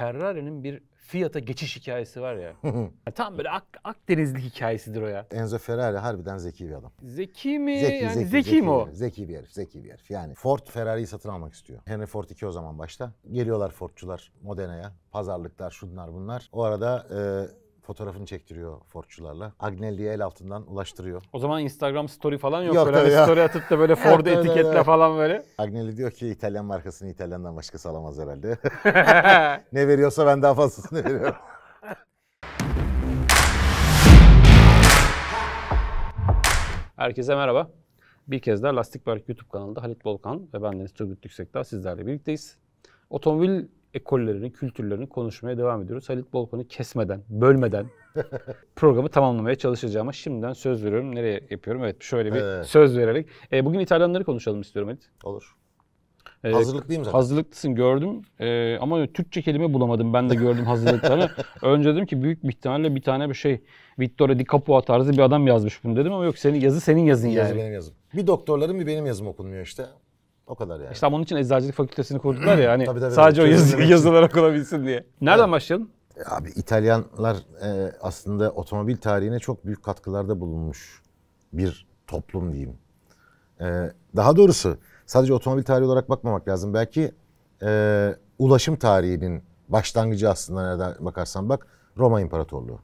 Ferrari'nin bir Fiat'a geçiş hikayesi var ya. tam böyle Ak Akdenizli hikayesidir o ya. Enzo Ferrari harbiden zeki bir adam. Zeki mi? Zeki, yani zeki, zeki, zeki mi o? zeki bir herif, zeki bir herif. Yani Ford Ferrari'yi satın almak istiyor. Henry Ford 2 o zaman başta. Geliyorlar Fordçular Modena'ya. Pazarlıklar, şunlar bunlar. O arada e, fotoğrafını çektiriyor Fordçularla. Agnelli'ye el altından ulaştırıyor. O zaman Instagram story falan yok. yok böyle hani bir ya. story atıp da böyle Ford etiketle falan böyle. Agnelli diyor ki İtalyan markasını İtalyan'dan başka alamaz herhalde. ne veriyorsa ben daha fazlasını veriyorum. Herkese merhaba. Bir kez daha Lastik Berk YouTube kanalında Halit Volkan ve ben Deniz Turgut Yüksekdağ sizlerle birlikteyiz. Otomobil ekollerini, kültürlerini konuşmaya devam ediyoruz. Halit Bolkon'u kesmeden, bölmeden programı tamamlamaya çalışacağıma şimdiden söz veriyorum. Nereye yapıyorum? Evet şöyle bir evet. söz vererek. E, bugün İtalyanları konuşalım istiyorum Halit. Olur. Ee, Hazırlıklıyım zaten. Hazırlıklısın gördüm ee, ama Türkçe kelime bulamadım. Ben de gördüm hazırlıklarını. Önce dedim ki büyük bir ihtimalle bir tane bir şey Vittorio Di Capua tarzı bir adam yazmış bunu dedim ama yok senin yazı senin yazın yani. Yazı benim yazım. Bir doktorların bir benim yazım okunmuyor işte. O kadar yani. İşte onun için eczacılık fakültesini kurdular ya hani tabii, tabii, sadece tabii. o yazılar okunabilsin diye. Nereden evet. başlayalım? Abi İtalyanlar e, aslında otomobil tarihine çok büyük katkılarda bulunmuş bir toplum diyeyim. E, daha doğrusu sadece otomobil tarihi olarak bakmamak lazım. Belki e, ulaşım tarihinin başlangıcı aslında nereden bakarsan bak Roma İmparatorluğu.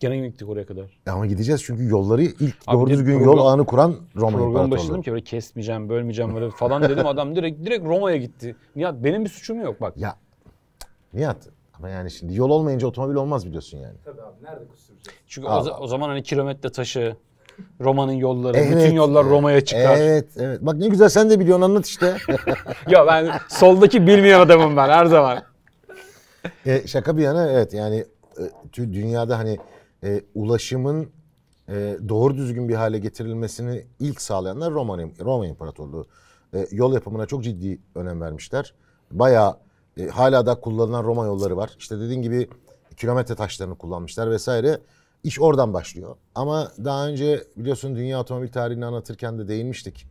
Gene gittik oraya kadar. E ama gideceğiz çünkü yolları ilk Abi doğru düzgün yol ağını kuran Roma İmparatorluğu. başladım ki böyle kesmeyeceğim, bölmeyeceğim böyle falan dedim. Adam direkt direkt Roma'ya gitti. Nihat benim bir suçum yok bak. Ya Nihat ama yani şimdi yol olmayınca otomobil olmaz biliyorsun yani. Tabii abi nerede kusuracağız? Çünkü o, za- o zaman hani kilometre taşı, Roma'nın yolları, evet, bütün yollar evet, Roma'ya çıkar. Evet, evet. Bak ne güzel sen de biliyorsun anlat işte. ya ben soldaki bilmeyen adamım ben her zaman. E, şaka bir yana evet yani e, dünyada hani e, ulaşımın e, doğru düzgün bir hale getirilmesini ilk sağlayanlar Roma, Roma İmparatorluğu. E, yol yapımına çok ciddi önem vermişler. Bayağı e, hala da kullanılan Roma yolları var. İşte dediğin gibi kilometre taşlarını kullanmışlar vesaire. İş oradan başlıyor. Ama daha önce biliyorsun dünya otomobil tarihini anlatırken de değinmiştik.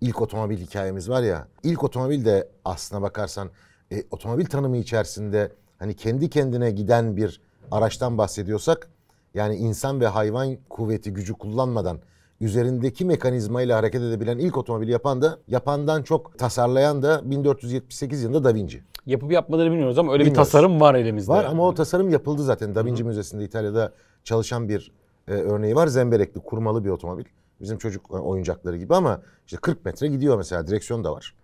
İlk otomobil hikayemiz var ya. İlk otomobil de aslına bakarsan e, otomobil tanımı içerisinde hani kendi kendine giden bir araçtan bahsediyorsak yani insan ve hayvan kuvveti gücü kullanmadan üzerindeki mekanizma ile hareket edebilen ilk otomobili yapan da yapandan çok tasarlayan da 1478 yılında Da Vinci. Yapıp yapmaları bilmiyoruz ama öyle bilmiyoruz. bir tasarım var elimizde. Var ama o tasarım yapıldı zaten. Da Vinci hı Müzesi'nde İtalya'da çalışan bir e, örneği var. Zemberekli kurmalı bir otomobil. Bizim çocuk e, oyuncakları gibi ama işte 40 metre gidiyor mesela direksiyon da var.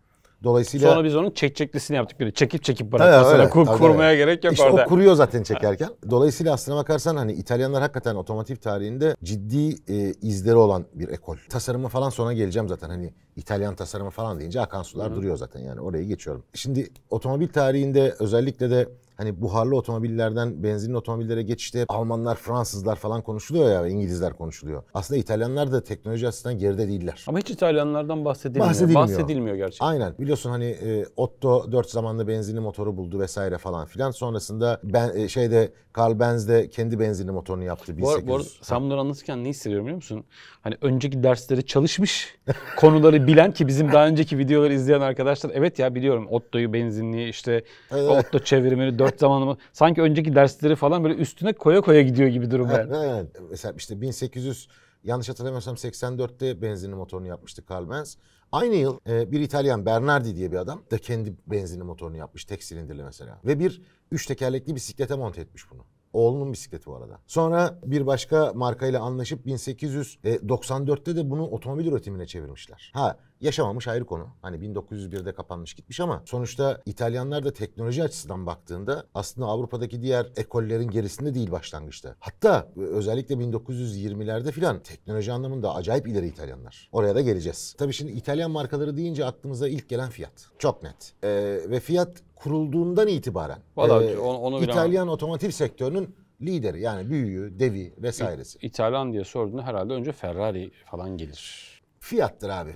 Dolayısıyla sonra biz onun çekçeklisini yaptık bir çekip çekip bırakmasına öyle, kur, kurmaya öyle. gerek yok işte orada. o kuruyor zaten çekerken. Dolayısıyla aslına bakarsan hani İtalyanlar hakikaten otomotiv tarihinde ciddi e, izleri olan bir ekol. Tasarımı falan sonra geleceğim zaten hani İtalyan tasarımı falan deyince akan sular Hı. duruyor zaten yani oraya geçiyorum. Şimdi otomobil tarihinde özellikle de hani buharlı otomobillerden benzinli otomobillere geçişte Almanlar, Fransızlar falan konuşuluyor ya İngilizler konuşuluyor. Aslında İtalyanlar da teknoloji açısından geride değiller. Ama hiç İtalyanlardan bahsedilmiyor. Bahsedilmiyor. bahsedilmiyor gerçekten. Aynen. Biliyorsun hani e, Otto 4 zamanlı benzinli motoru buldu vesaire falan filan. Sonrasında ben e, şeyde Carl Benz de kendi benzinli motorunu yaptı. 1800. Bu, arada Sam Nur'u anlatırken ne hissediyorum biliyor musun? Hani önceki dersleri çalışmış, konuları bilen ki bizim daha önceki videoları izleyen arkadaşlar evet ya biliyorum Otto'yu benzinli işte Otto çevirmeni dört zamanlama. Sanki önceki dersleri falan böyle üstüne koya koya gidiyor gibi durum var. Yani. Evet. Mesela işte 1800 yanlış hatırlamıyorsam 84'te benzinli motorunu yapmıştı Carl Benz. Aynı yıl e, bir İtalyan Bernardi diye bir adam da kendi benzinli motorunu yapmış. Tek silindirli mesela. Ve bir üç tekerlekli bisiklete monte etmiş bunu. Oğlunun bisikleti bu arada. Sonra bir başka markayla anlaşıp 1894'te e, de bunu otomobil üretimine çevirmişler. Ha yaşamamış ayrı konu. Hani 1901'de kapanmış gitmiş ama sonuçta İtalyanlar da teknoloji açısından baktığında aslında Avrupa'daki diğer ekollerin gerisinde değil başlangıçta. Hatta özellikle 1920'lerde filan teknoloji anlamında acayip ileri İtalyanlar. Oraya da geleceğiz. Tabii şimdi İtalyan markaları deyince aklımıza ilk gelen fiyat Çok net. Ee, ve fiyat kurulduğundan itibaren Vallahi e, onu, onu İtalyan otomotiv sektörünün lideri yani büyüğü, devi vesairesi. İ İtalyan diye sorduğunda herhalde önce Ferrari falan gelir. Fiyattır abi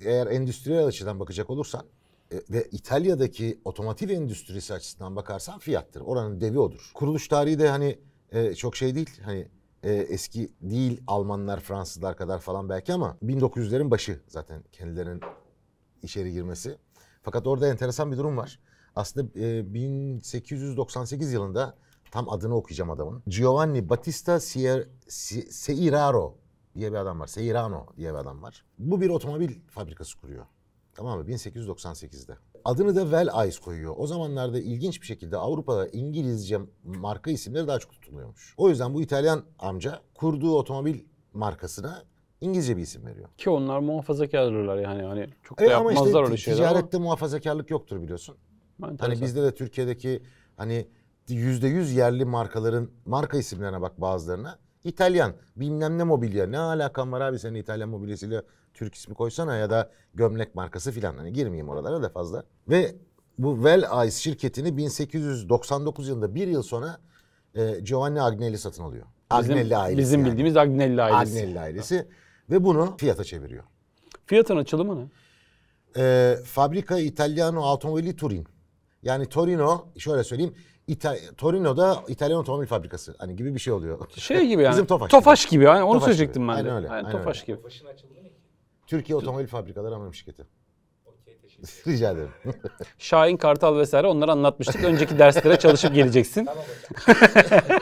eğer endüstriyel açıdan bakacak olursan e, ve İtalya'daki otomotiv endüstrisi açısından bakarsan fiyattır, Oranın devi odur. Kuruluş tarihi de hani e, çok şey değil. Hani e, eski değil Almanlar, Fransızlar kadar falan belki ama 1900'lerin başı zaten kendilerinin içeri girmesi. Fakat orada enteresan bir durum var. Aslında e, 1898 yılında tam adını okuyacağım adamın. Giovanni Battista Sier, Seiraro diye bir adam var. Seirano diye bir adam var. Bu bir otomobil fabrikası kuruyor. Tamam mı? 1898'de. Adını da Well Eyes koyuyor. O zamanlarda ilginç bir şekilde Avrupa'da İngilizce marka isimleri daha çok tutuluyormuş. O yüzden bu İtalyan amca kurduğu otomobil markasına İngilizce bir isim veriyor. Ki onlar muhafazakarlar yani hani çok da evet, yapmazlar işte, öyle şeyler. Ticarette ama... muhafazakarlık yoktur biliyorsun. Ben hani bizde de Türkiye'deki hani %100 yerli markaların marka isimlerine bak bazılarına. İtalyan bilmem ne mobilya ne alakan var abi senin İtalyan mobilyasıyla Türk ismi koysana ya da gömlek markası filan hani girmeyeyim oralara da fazla. Ve bu Well Eyes şirketini 1899 yılında bir yıl sonra e, Giovanni Agnelli satın alıyor. Bizim, Agnelli ailesi. Bizim yani. bildiğimiz Agnelli ailesi. Agnelli ailesi ve bunu fiyata çeviriyor. Fiyatın açılımı ne? E, Fabrika Italiano Automobili Turin. Yani Torino şöyle söyleyeyim İta- Torino'da İtalyan otomobil fabrikası hani gibi bir şey oluyor. Şey gibi yani. Bizim Tofaş. Tofaş gibi. gibi. Yani onu Tofaş söyleyecektim gibi. ben de. Aynen öyle. Yani Tofaş öyle. gibi. Başın açıldı Türkiye Otomobil Fabrikaları Anonim Şirketi. Rica ederim. Şahin, Kartal vesaire onları anlatmıştık. Önceki derslere çalışıp geleceksin.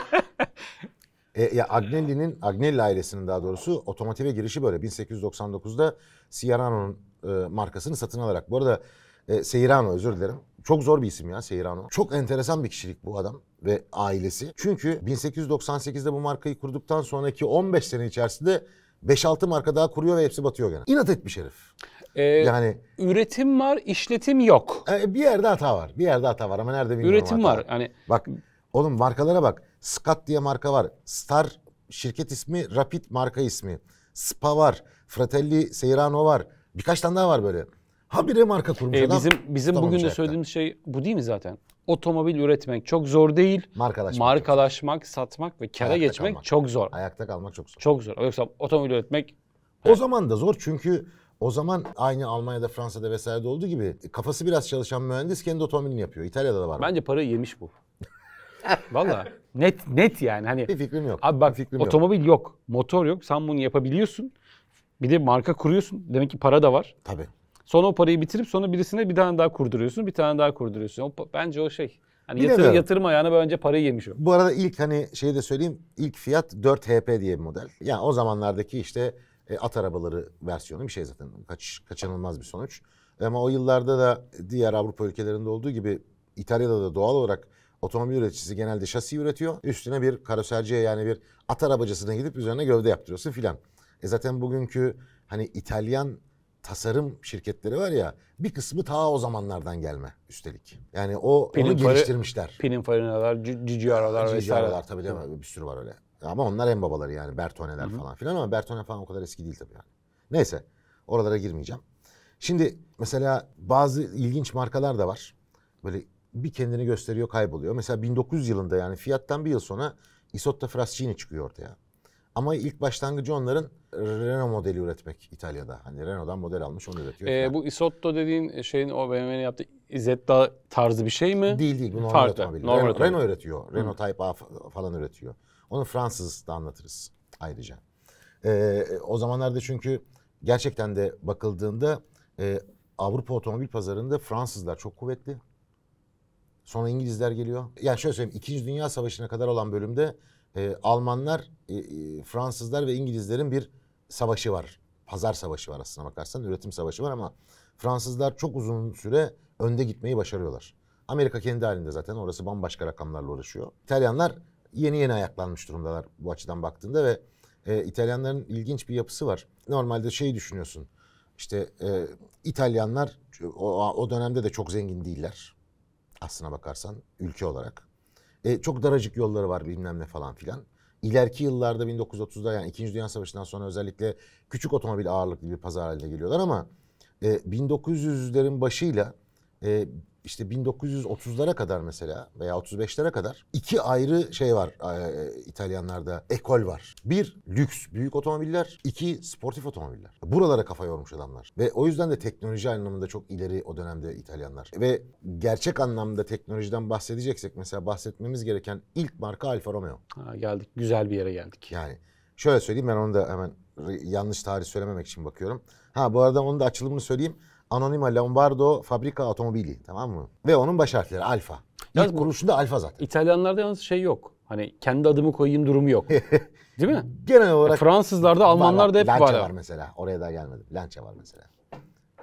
e, ya Agnelli'nin, Agnelli ailesinin daha doğrusu otomotive girişi böyle. 1899'da Sierrano'nun e, markasını satın alarak. Bu arada e, Seirano özür dilerim. Çok zor bir isim ya Seyrano. Çok enteresan bir kişilik bu adam ve ailesi. Çünkü 1898'de bu markayı kurduktan sonraki 15 sene içerisinde 5-6 marka daha kuruyor ve hepsi batıyor gene. İnat etmiş herif. Ee, yani üretim var, işletim yok. E, bir yerde hata var. Bir yerde hata var ama nerede bilmiyorum. Üretim var. var. Yani bak oğlum markalara bak. Scott diye marka var. Star şirket ismi, Rapid marka ismi. Spa var. Fratelli Seyrano var. Birkaç tane daha var böyle. Habire marka kurmuş e, adam. Bizim, bizim bugün de şey söylediğimiz şey bu değil mi zaten? Otomobil üretmek çok zor değil. Markalaşmak. Markalaşmak, satmak ve kara Ayakta geçmek kalmak. çok zor. Ayakta kalmak çok zor. Çok zor. Yoksa otomobil üretmek... O evet. zaman da zor çünkü o zaman aynı Almanya'da, Fransa'da vesairede olduğu gibi kafası biraz çalışan mühendis kendi otomobilini yapıyor. İtalya'da da var. Bence parayı yemiş bu. Valla net net yani hani bir fikrim yok. Abi bak bir fikrim otomobil yok. yok, motor yok. Sen bunu yapabiliyorsun. Bir de marka kuruyorsun. Demek ki para da var. Tabii. Sonra o parayı bitirip sonra birisine bir tane daha kurduruyorsun, bir tane daha kurduruyorsun. O, bence o şey. Hani yatır, yatırım ayağına önce parayı yemiş o. Bu arada ilk hani şeyi de söyleyeyim. ilk fiyat 4 HP diye bir model. Yani o zamanlardaki işte e, at arabaları versiyonu bir şey zaten. Kaç, kaçınılmaz bir sonuç. Ama o yıllarda da diğer Avrupa ülkelerinde olduğu gibi İtalya'da da doğal olarak otomobil üreticisi genelde şasi üretiyor. Üstüne bir karoserciye yani bir at arabacısına gidip üzerine gövde yaptırıyorsun filan. E zaten bugünkü hani İtalyan tasarım şirketleri var ya bir kısmı ta o zamanlardan gelme üstelik. Yani o Pinin onu geliştirmişler. Pininfarinalar, Ciciaralar vesaire. Ciciaralar tabii değil mi? Bir sürü var öyle. Ama onlar en babaları yani Bertone'ler Hı-hı. falan filan ama Bertone falan o kadar eski değil tabii yani. Neyse oralara girmeyeceğim. Şimdi mesela bazı ilginç markalar da var. Böyle bir kendini gösteriyor kayboluyor. Mesela 1900 yılında yani fiyattan bir yıl sonra Isotta Fraschini çıkıyor ortaya. Ama ilk başlangıcı onların Renault modeli üretmek İtalya'da. Hani Renault'dan model almış onu üretiyor. Ee, bu Isotto dediğin şeyin o BMW'nin yaptığı Isetta tarzı bir şey mi? Değil değil bu normal Farklı. otomobil. Normal Renault, otomobil. Renault üretiyor. Hı. Renault Type A falan üretiyor. Onu Fransız da anlatırız ayrıca. Ee, o zamanlarda çünkü gerçekten de bakıldığında e, Avrupa otomobil pazarında Fransızlar çok kuvvetli. Sonra İngilizler geliyor. Yani şöyle söyleyeyim. İkinci Dünya Savaşı'na kadar olan bölümde e, Almanlar, e, e, Fransızlar ve İngilizlerin bir savaşı var. Pazar savaşı var aslında bakarsan. Üretim savaşı var ama Fransızlar çok uzun süre önde gitmeyi başarıyorlar. Amerika kendi halinde zaten orası bambaşka rakamlarla uğraşıyor. İtalyanlar yeni yeni ayaklanmış durumdalar bu açıdan baktığında ve e, İtalyanların ilginç bir yapısı var. Normalde şey düşünüyorsun işte e, İtalyanlar o, o dönemde de çok zengin değiller aslına bakarsan ülke olarak. E, çok daracık yolları var bilmem ne falan filan. İleriki yıllarda 1930'da yani 2. Dünya Savaşı'ndan sonra özellikle küçük otomobil ağırlıklı bir pazar haline geliyorlar ama e, 1900'lerin başıyla e, işte 1930'lara kadar mesela veya 35'lere kadar iki ayrı şey var e, İtalyanlarda ekol var. Bir lüks büyük otomobiller, iki sportif otomobiller. Buralara kafa yormuş adamlar ve o yüzden de teknoloji anlamında çok ileri o dönemde İtalyanlar. Ve gerçek anlamda teknolojiden bahsedeceksek mesela bahsetmemiz gereken ilk marka Alfa Romeo. Ha, geldik güzel bir yere geldik. Yani şöyle söyleyeyim ben onu da hemen yanlış tarih söylememek için bakıyorum. Ha bu arada onun da açılımını söyleyeyim. Anonima Lombardo Fabrika Otomobili tamam mı? Ve onun baş harfleri Alfa. Yalnız İlk kuruluşunda Alfa zaten. İtalyanlarda yalnız şey yok. Hani kendi adımı koyayım durumu yok. Değil mi? Genel olarak e, Fransızlarda, Almanlarda hep var. Lancia var mesela. Oraya daha gelmedim. Lancia var mesela.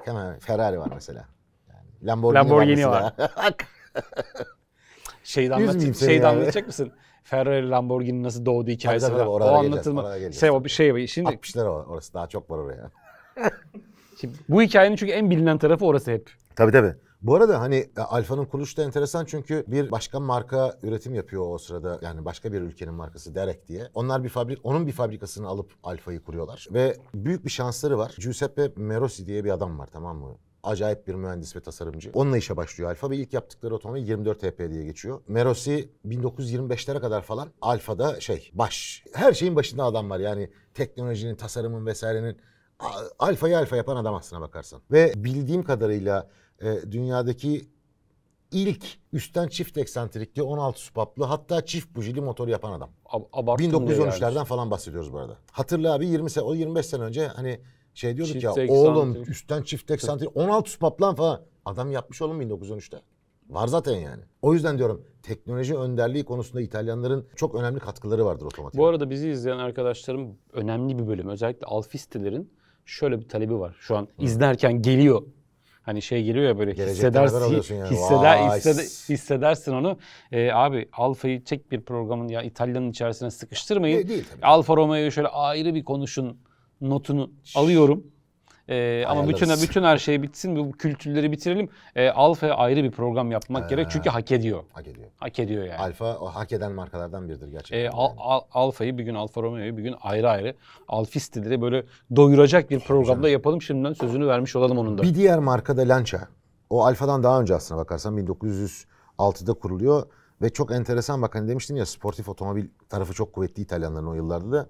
Hemen Ferrari var mesela. Yani Lamborghini, Lamborghini var. mesela. Şeyden Üzmeyeyim şeyden anlatacak mısın? Ferrari Lamborghini nasıl doğdu hikayesi tabii, falan. oralara o geleceğiz, anlatılma. oralara Şey, o bir şey şimdi 60'lar orası daha çok var oraya. Ki bu hikayenin çünkü en bilinen tarafı orası hep. Tabii tabii. Bu arada hani e, Alfa'nın kuruluşu da enteresan çünkü bir başka marka üretim yapıyor o sırada. Yani başka bir ülkenin markası Derek diye. Onlar bir fabrik onun bir fabrikasını alıp Alfa'yı kuruyorlar ve büyük bir şansları var. Giuseppe Merosi diye bir adam var tamam mı? acayip bir mühendis ve tasarımcı. Onunla işe başlıyor Alfa ve ilk yaptıkları otomobil 24 HP diye geçiyor. Merosi 1925'lere kadar falan Alfa'da şey baş. Her şeyin başında adam var yani teknolojinin, tasarımın vesairenin alfayı alfa yapan adam aslına bakarsan. Ve bildiğim kadarıyla e, dünyadaki ilk üstten çift eksantrikli 16 supaplı hatta çift bujili motor yapan adam. Abarttım 1913'lerden yani. falan bahsediyoruz bu arada. Hatırla abi 20 sene, o 25 sene önce hani şey diyorduk çift ya eksantrik. oğlum üstten çift eksantrik 16 supaplan falan adam yapmış oğlum 1913'te. Var zaten yani. O yüzden diyorum teknoloji önderliği konusunda İtalyanların çok önemli katkıları vardır otomatik. Bu arada bizi izleyen arkadaşlarım önemli bir bölüm özellikle alfistelerin şöyle bir talebi var. Şu an izlerken geliyor. Hani şey geliyor ya böyle hissedersin, yani. hisseder, hisseder, hissedersin onu. Ee, abi Alfa'yı tek bir programın ya İtalya'nın içerisine sıkıştırmayın. E, değil tabii. Alfa Romeo'yu şöyle ayrı bir konuşun notunu alıyorum. E, ama bütün bütün her şey bitsin, bu kültürleri bitirelim. E, ee, Alfa'ya ayrı bir program yapmak ee, gerek çünkü hak ediyor. Hak ediyor. Hak ediyor yani. Alfa o hak eden markalardan biridir gerçekten. E, al, al, Alfa'yı bir gün Alfa Romeo'yu bir gün ayrı ayrı Alfisti'leri böyle doyuracak bir programda yapalım. Şimdiden sözünü vermiş olalım onun da. Bir diğer marka da Lancia. O Alfa'dan daha önce aslına bakarsan 1906'da kuruluyor. Ve çok enteresan bak hani demiştim ya sportif otomobil tarafı çok kuvvetli İtalyanların o yıllarda da.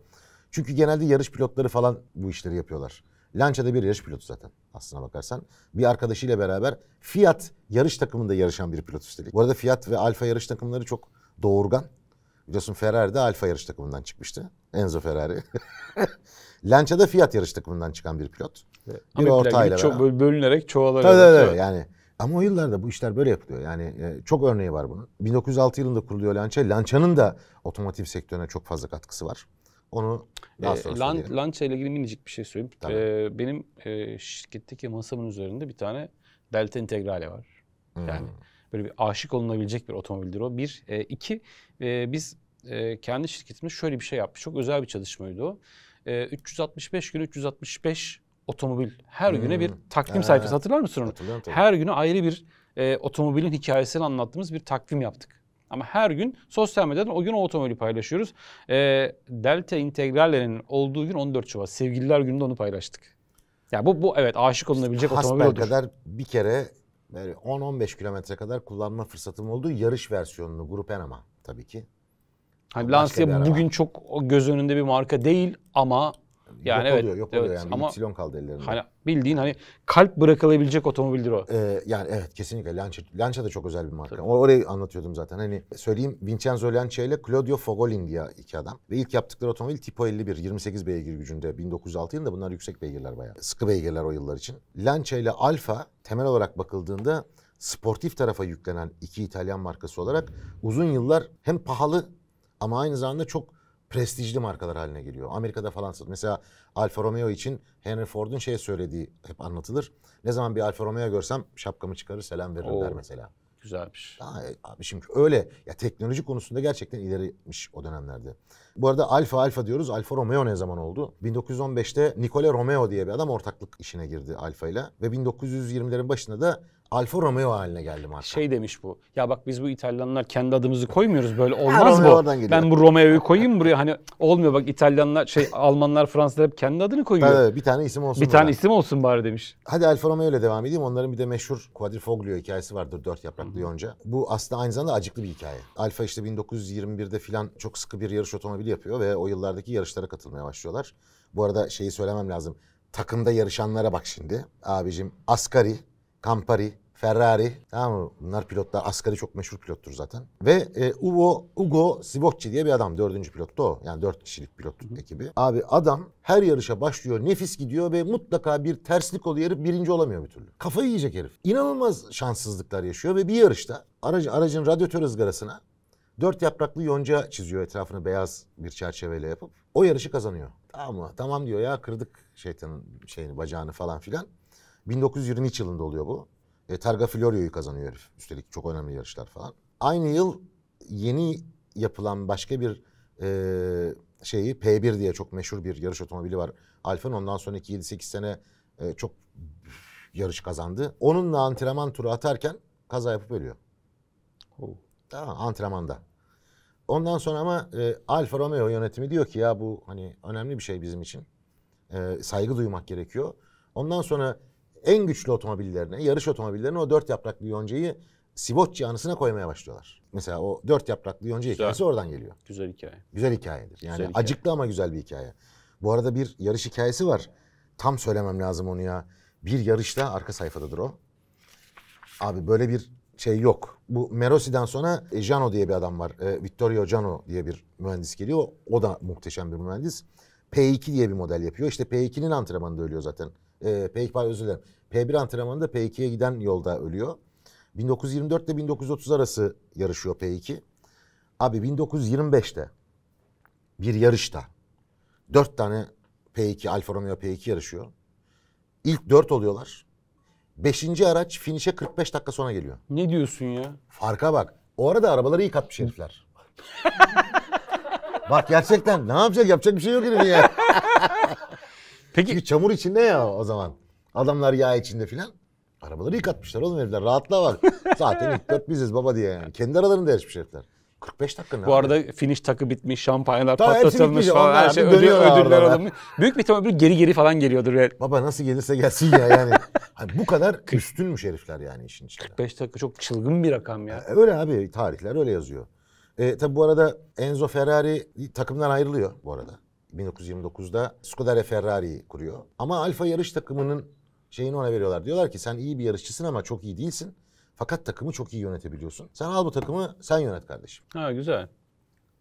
Çünkü genelde yarış pilotları falan bu işleri yapıyorlar. Lancia'da bir yarış pilotu zaten aslına bakarsan. Bir arkadaşıyla beraber Fiat yarış takımında yarışan bir pilot üstelik. Bu arada Fiat ve Alfa yarış takımları çok doğurgan. Biliyorsun Ferrari de Alfa yarış takımından çıkmıştı. Enzo Ferrari. Lancia'da Fiat yarış takımından çıkan bir pilot. Evet. Bir Ama ortağıyla çok bölünerek çoğalarak. Tabii, tabii, tabii. Yani ama o yıllarda bu işler böyle yapılıyor. Yani e, çok örneği var bunun. 1906 yılında kuruluyor Lancia. Lancia'nın da otomotiv sektörüne çok fazla katkısı var. Onu ee, daha sonra e, lan, Lança ile ilgili minicik bir şey söyleyeyim. Tamam. E, ee, benim e, şirketteki masamın üzerinde bir tane Delta Integrale var. Hmm. Yani böyle bir aşık olunabilecek bir otomobildir o. Bir. E, iki, e, biz e, kendi şirketimiz şöyle bir şey yaptı. Çok özel bir çalışmaydı o. E, 365 gün 365 otomobil her hmm. güne bir hmm. takvim ee, sayfası hatırlar mısın onu? Hatırlıyorum tabii. Her güne ayrı bir e, otomobilin hikayesini anlattığımız bir takvim yaptık. Ama her gün sosyal medyadan o gün o otomobili paylaşıyoruz. E, Delta integrallerinin olduğu gün 14 Şubat. Sevgililer gününde onu paylaştık. Ya yani bu, bu evet aşık olunabilecek otomobil odur. kadar bir kere 10-15 kilometre kadar kullanma fırsatım oldu. Yarış versiyonunu Grupen ama tabii ki. Hani Lancia bugün çok göz önünde bir marka değil ama yani yok evet, oluyor, yok evet, oluyor. Yani ama, bir silon kaldı ellerinde. Hani bildiğin hani kalp bırakılabilecek otomobildir o. Ee, yani evet kesinlikle. Lancia, Lancia da çok özel bir marka. Tabii. O, orayı anlatıyordum zaten. Hani söyleyeyim Vincenzo Lancia ile Claudio Fogolin diye iki adam. Ve ilk yaptıkları otomobil Tipo 51. 28 beygir gücünde 1906 yılında bunlar yüksek beygirler bayağı. Sıkı beygirler o yıllar için. Lancia ile Alfa temel olarak bakıldığında sportif tarafa yüklenen iki İtalyan markası olarak uzun yıllar hem pahalı ama aynı zamanda çok prestijli markalar haline geliyor. Amerika'da falan mesela Alfa Romeo için Henry Ford'un şey söylediği hep anlatılır. Ne zaman bir Alfa Romeo görsem şapkamı çıkarır selam veririm Oo. der mesela. Güzelmiş. Aa, e, abi şimdi öyle ya teknoloji konusunda gerçekten ileriymiş o dönemlerde. Bu arada Alfa Alfa diyoruz. Alfa Romeo ne zaman oldu? 1915'te Nicola Romeo diye bir adam ortaklık işine girdi Alfa ile ve 1920'lerin başında da Alfa Romeo haline geldim marka. Şey demiş bu. Ya bak biz bu İtalyanlar kendi adımızı koymuyoruz böyle olmaz bu. Ben bu Romeo'yu koyayım buraya hani olmuyor bak İtalyanlar şey Almanlar Fransızlar hep kendi adını koyuyor. Evet bir tane isim olsun. Bir tane bari. isim olsun bari demiş. Hadi Alfa Romeo ile devam edeyim. Onların bir de meşhur Quadrifoglio hikayesi vardır dört yapraklı Hı-hı. yonca. Bu aslında aynı zamanda acıklı bir hikaye. Alfa işte 1921'de filan çok sıkı bir yarış otomobili yapıyor ve o yıllardaki yarışlara katılmaya başlıyorlar. Bu arada şeyi söylemem lazım. Takımda yarışanlara bak şimdi. Abicim Ascari, Campari, Ferrari. Tamam mı? Bunlar pilotlar. Asgari çok meşhur pilottur zaten. Ve e, Ugo, Ugo Sivocci diye bir adam. Dördüncü pilottu o. Yani dört kişilik pilot ekibi. Abi adam her yarışa başlıyor. Nefis gidiyor ve mutlaka bir terslik oluyor. Birinci olamıyor bir türlü. Kafayı yiyecek herif. İnanılmaz şanssızlıklar yaşıyor ve bir yarışta aracı, aracın radyatör ızgarasına dört yapraklı yonca çiziyor etrafını beyaz bir çerçeveyle yapıp. O yarışı kazanıyor. Tamam mı? Tamam diyor ya kırdık şeytanın şeyini bacağını falan filan. 1923 yılında oluyor bu. E, Targa Florio'yu kazanıyor herif. Üstelik çok önemli yarışlar falan. Aynı yıl yeni yapılan başka bir e, şeyi P1 diye çok meşhur bir yarış otomobili var. Alfa'nın ondan sonraki 7-8 sene e, çok yarış kazandı. Onunla antrenman turu atarken kaza yapıp ölüyor. Oh. Tamam antrenmanda. Ondan sonra ama e, Alfa Romeo yönetimi diyor ki ya bu hani önemli bir şey bizim için. E, saygı duymak gerekiyor. Ondan sonra en güçlü otomobillerine, yarış otomobillerine o dört yapraklı yoncayı Sivotçi anısına koymaya başlıyorlar. Mesela o dört yapraklı yonca güzel. hikayesi oradan geliyor. Güzel hikaye. Güzel hikayedir. Yani güzel hikaye. acıklı ama güzel bir hikaye. Bu arada bir yarış hikayesi var. Tam söylemem lazım onu ya. Bir yarışta arka sayfadadır o. Abi böyle bir şey yok. Bu Merosi'den sonra e, Jano diye bir adam var. E, Vittorio Jano diye bir mühendis geliyor. O da muhteşem bir mühendis. P2 diye bir model yapıyor. İşte P2'nin antrenmanında ölüyor zaten e, ee, P2 özür dilerim. P1 antrenmanında P2'ye giden yolda ölüyor. 1924 ile 1930 arası yarışıyor P2. Abi 1925'te bir yarışta dört tane P2 Alfa Romeo P2 yarışıyor. İlk dört oluyorlar. Beşinci araç finişe 45 dakika sonra geliyor. Ne diyorsun ya? Farka bak. O arada arabaları iyi katmış herifler. bak gerçekten ne yapacak? Yapacak bir şey yok herifin ya. Peki Çünkü çamur içinde ya o zaman. Adamlar yağ içinde filan. Arabaları yıkatmışlar oğlum evler. Rahatlığa bak. Zaten ilk dört biziz baba diye yani. Kendi aralarında yarışmış herifler. 45 dakika ne? Bu abi? arada finish takı bitmiş, şampanyalar Tabii patlatılmış falan her şey ödül, ödüller alınmış. Büyük bir ihtimalle geri geri falan geliyordur. Yani. Baba nasıl gelirse gelsin ya yani. hani bu kadar üstünmüş herifler yani işin içinde. 45 dakika çok çılgın bir rakam ya. Yani e, öyle abi tarihler öyle yazıyor. E, tabi bu arada Enzo Ferrari takımdan ayrılıyor bu arada. 1929'da Scuderia Ferrari'yi kuruyor. Ama Alfa yarış takımının şeyini ona veriyorlar. Diyorlar ki sen iyi bir yarışçısın ama çok iyi değilsin. Fakat takımı çok iyi yönetebiliyorsun. Sen al bu takımı sen yönet kardeşim. Ha güzel.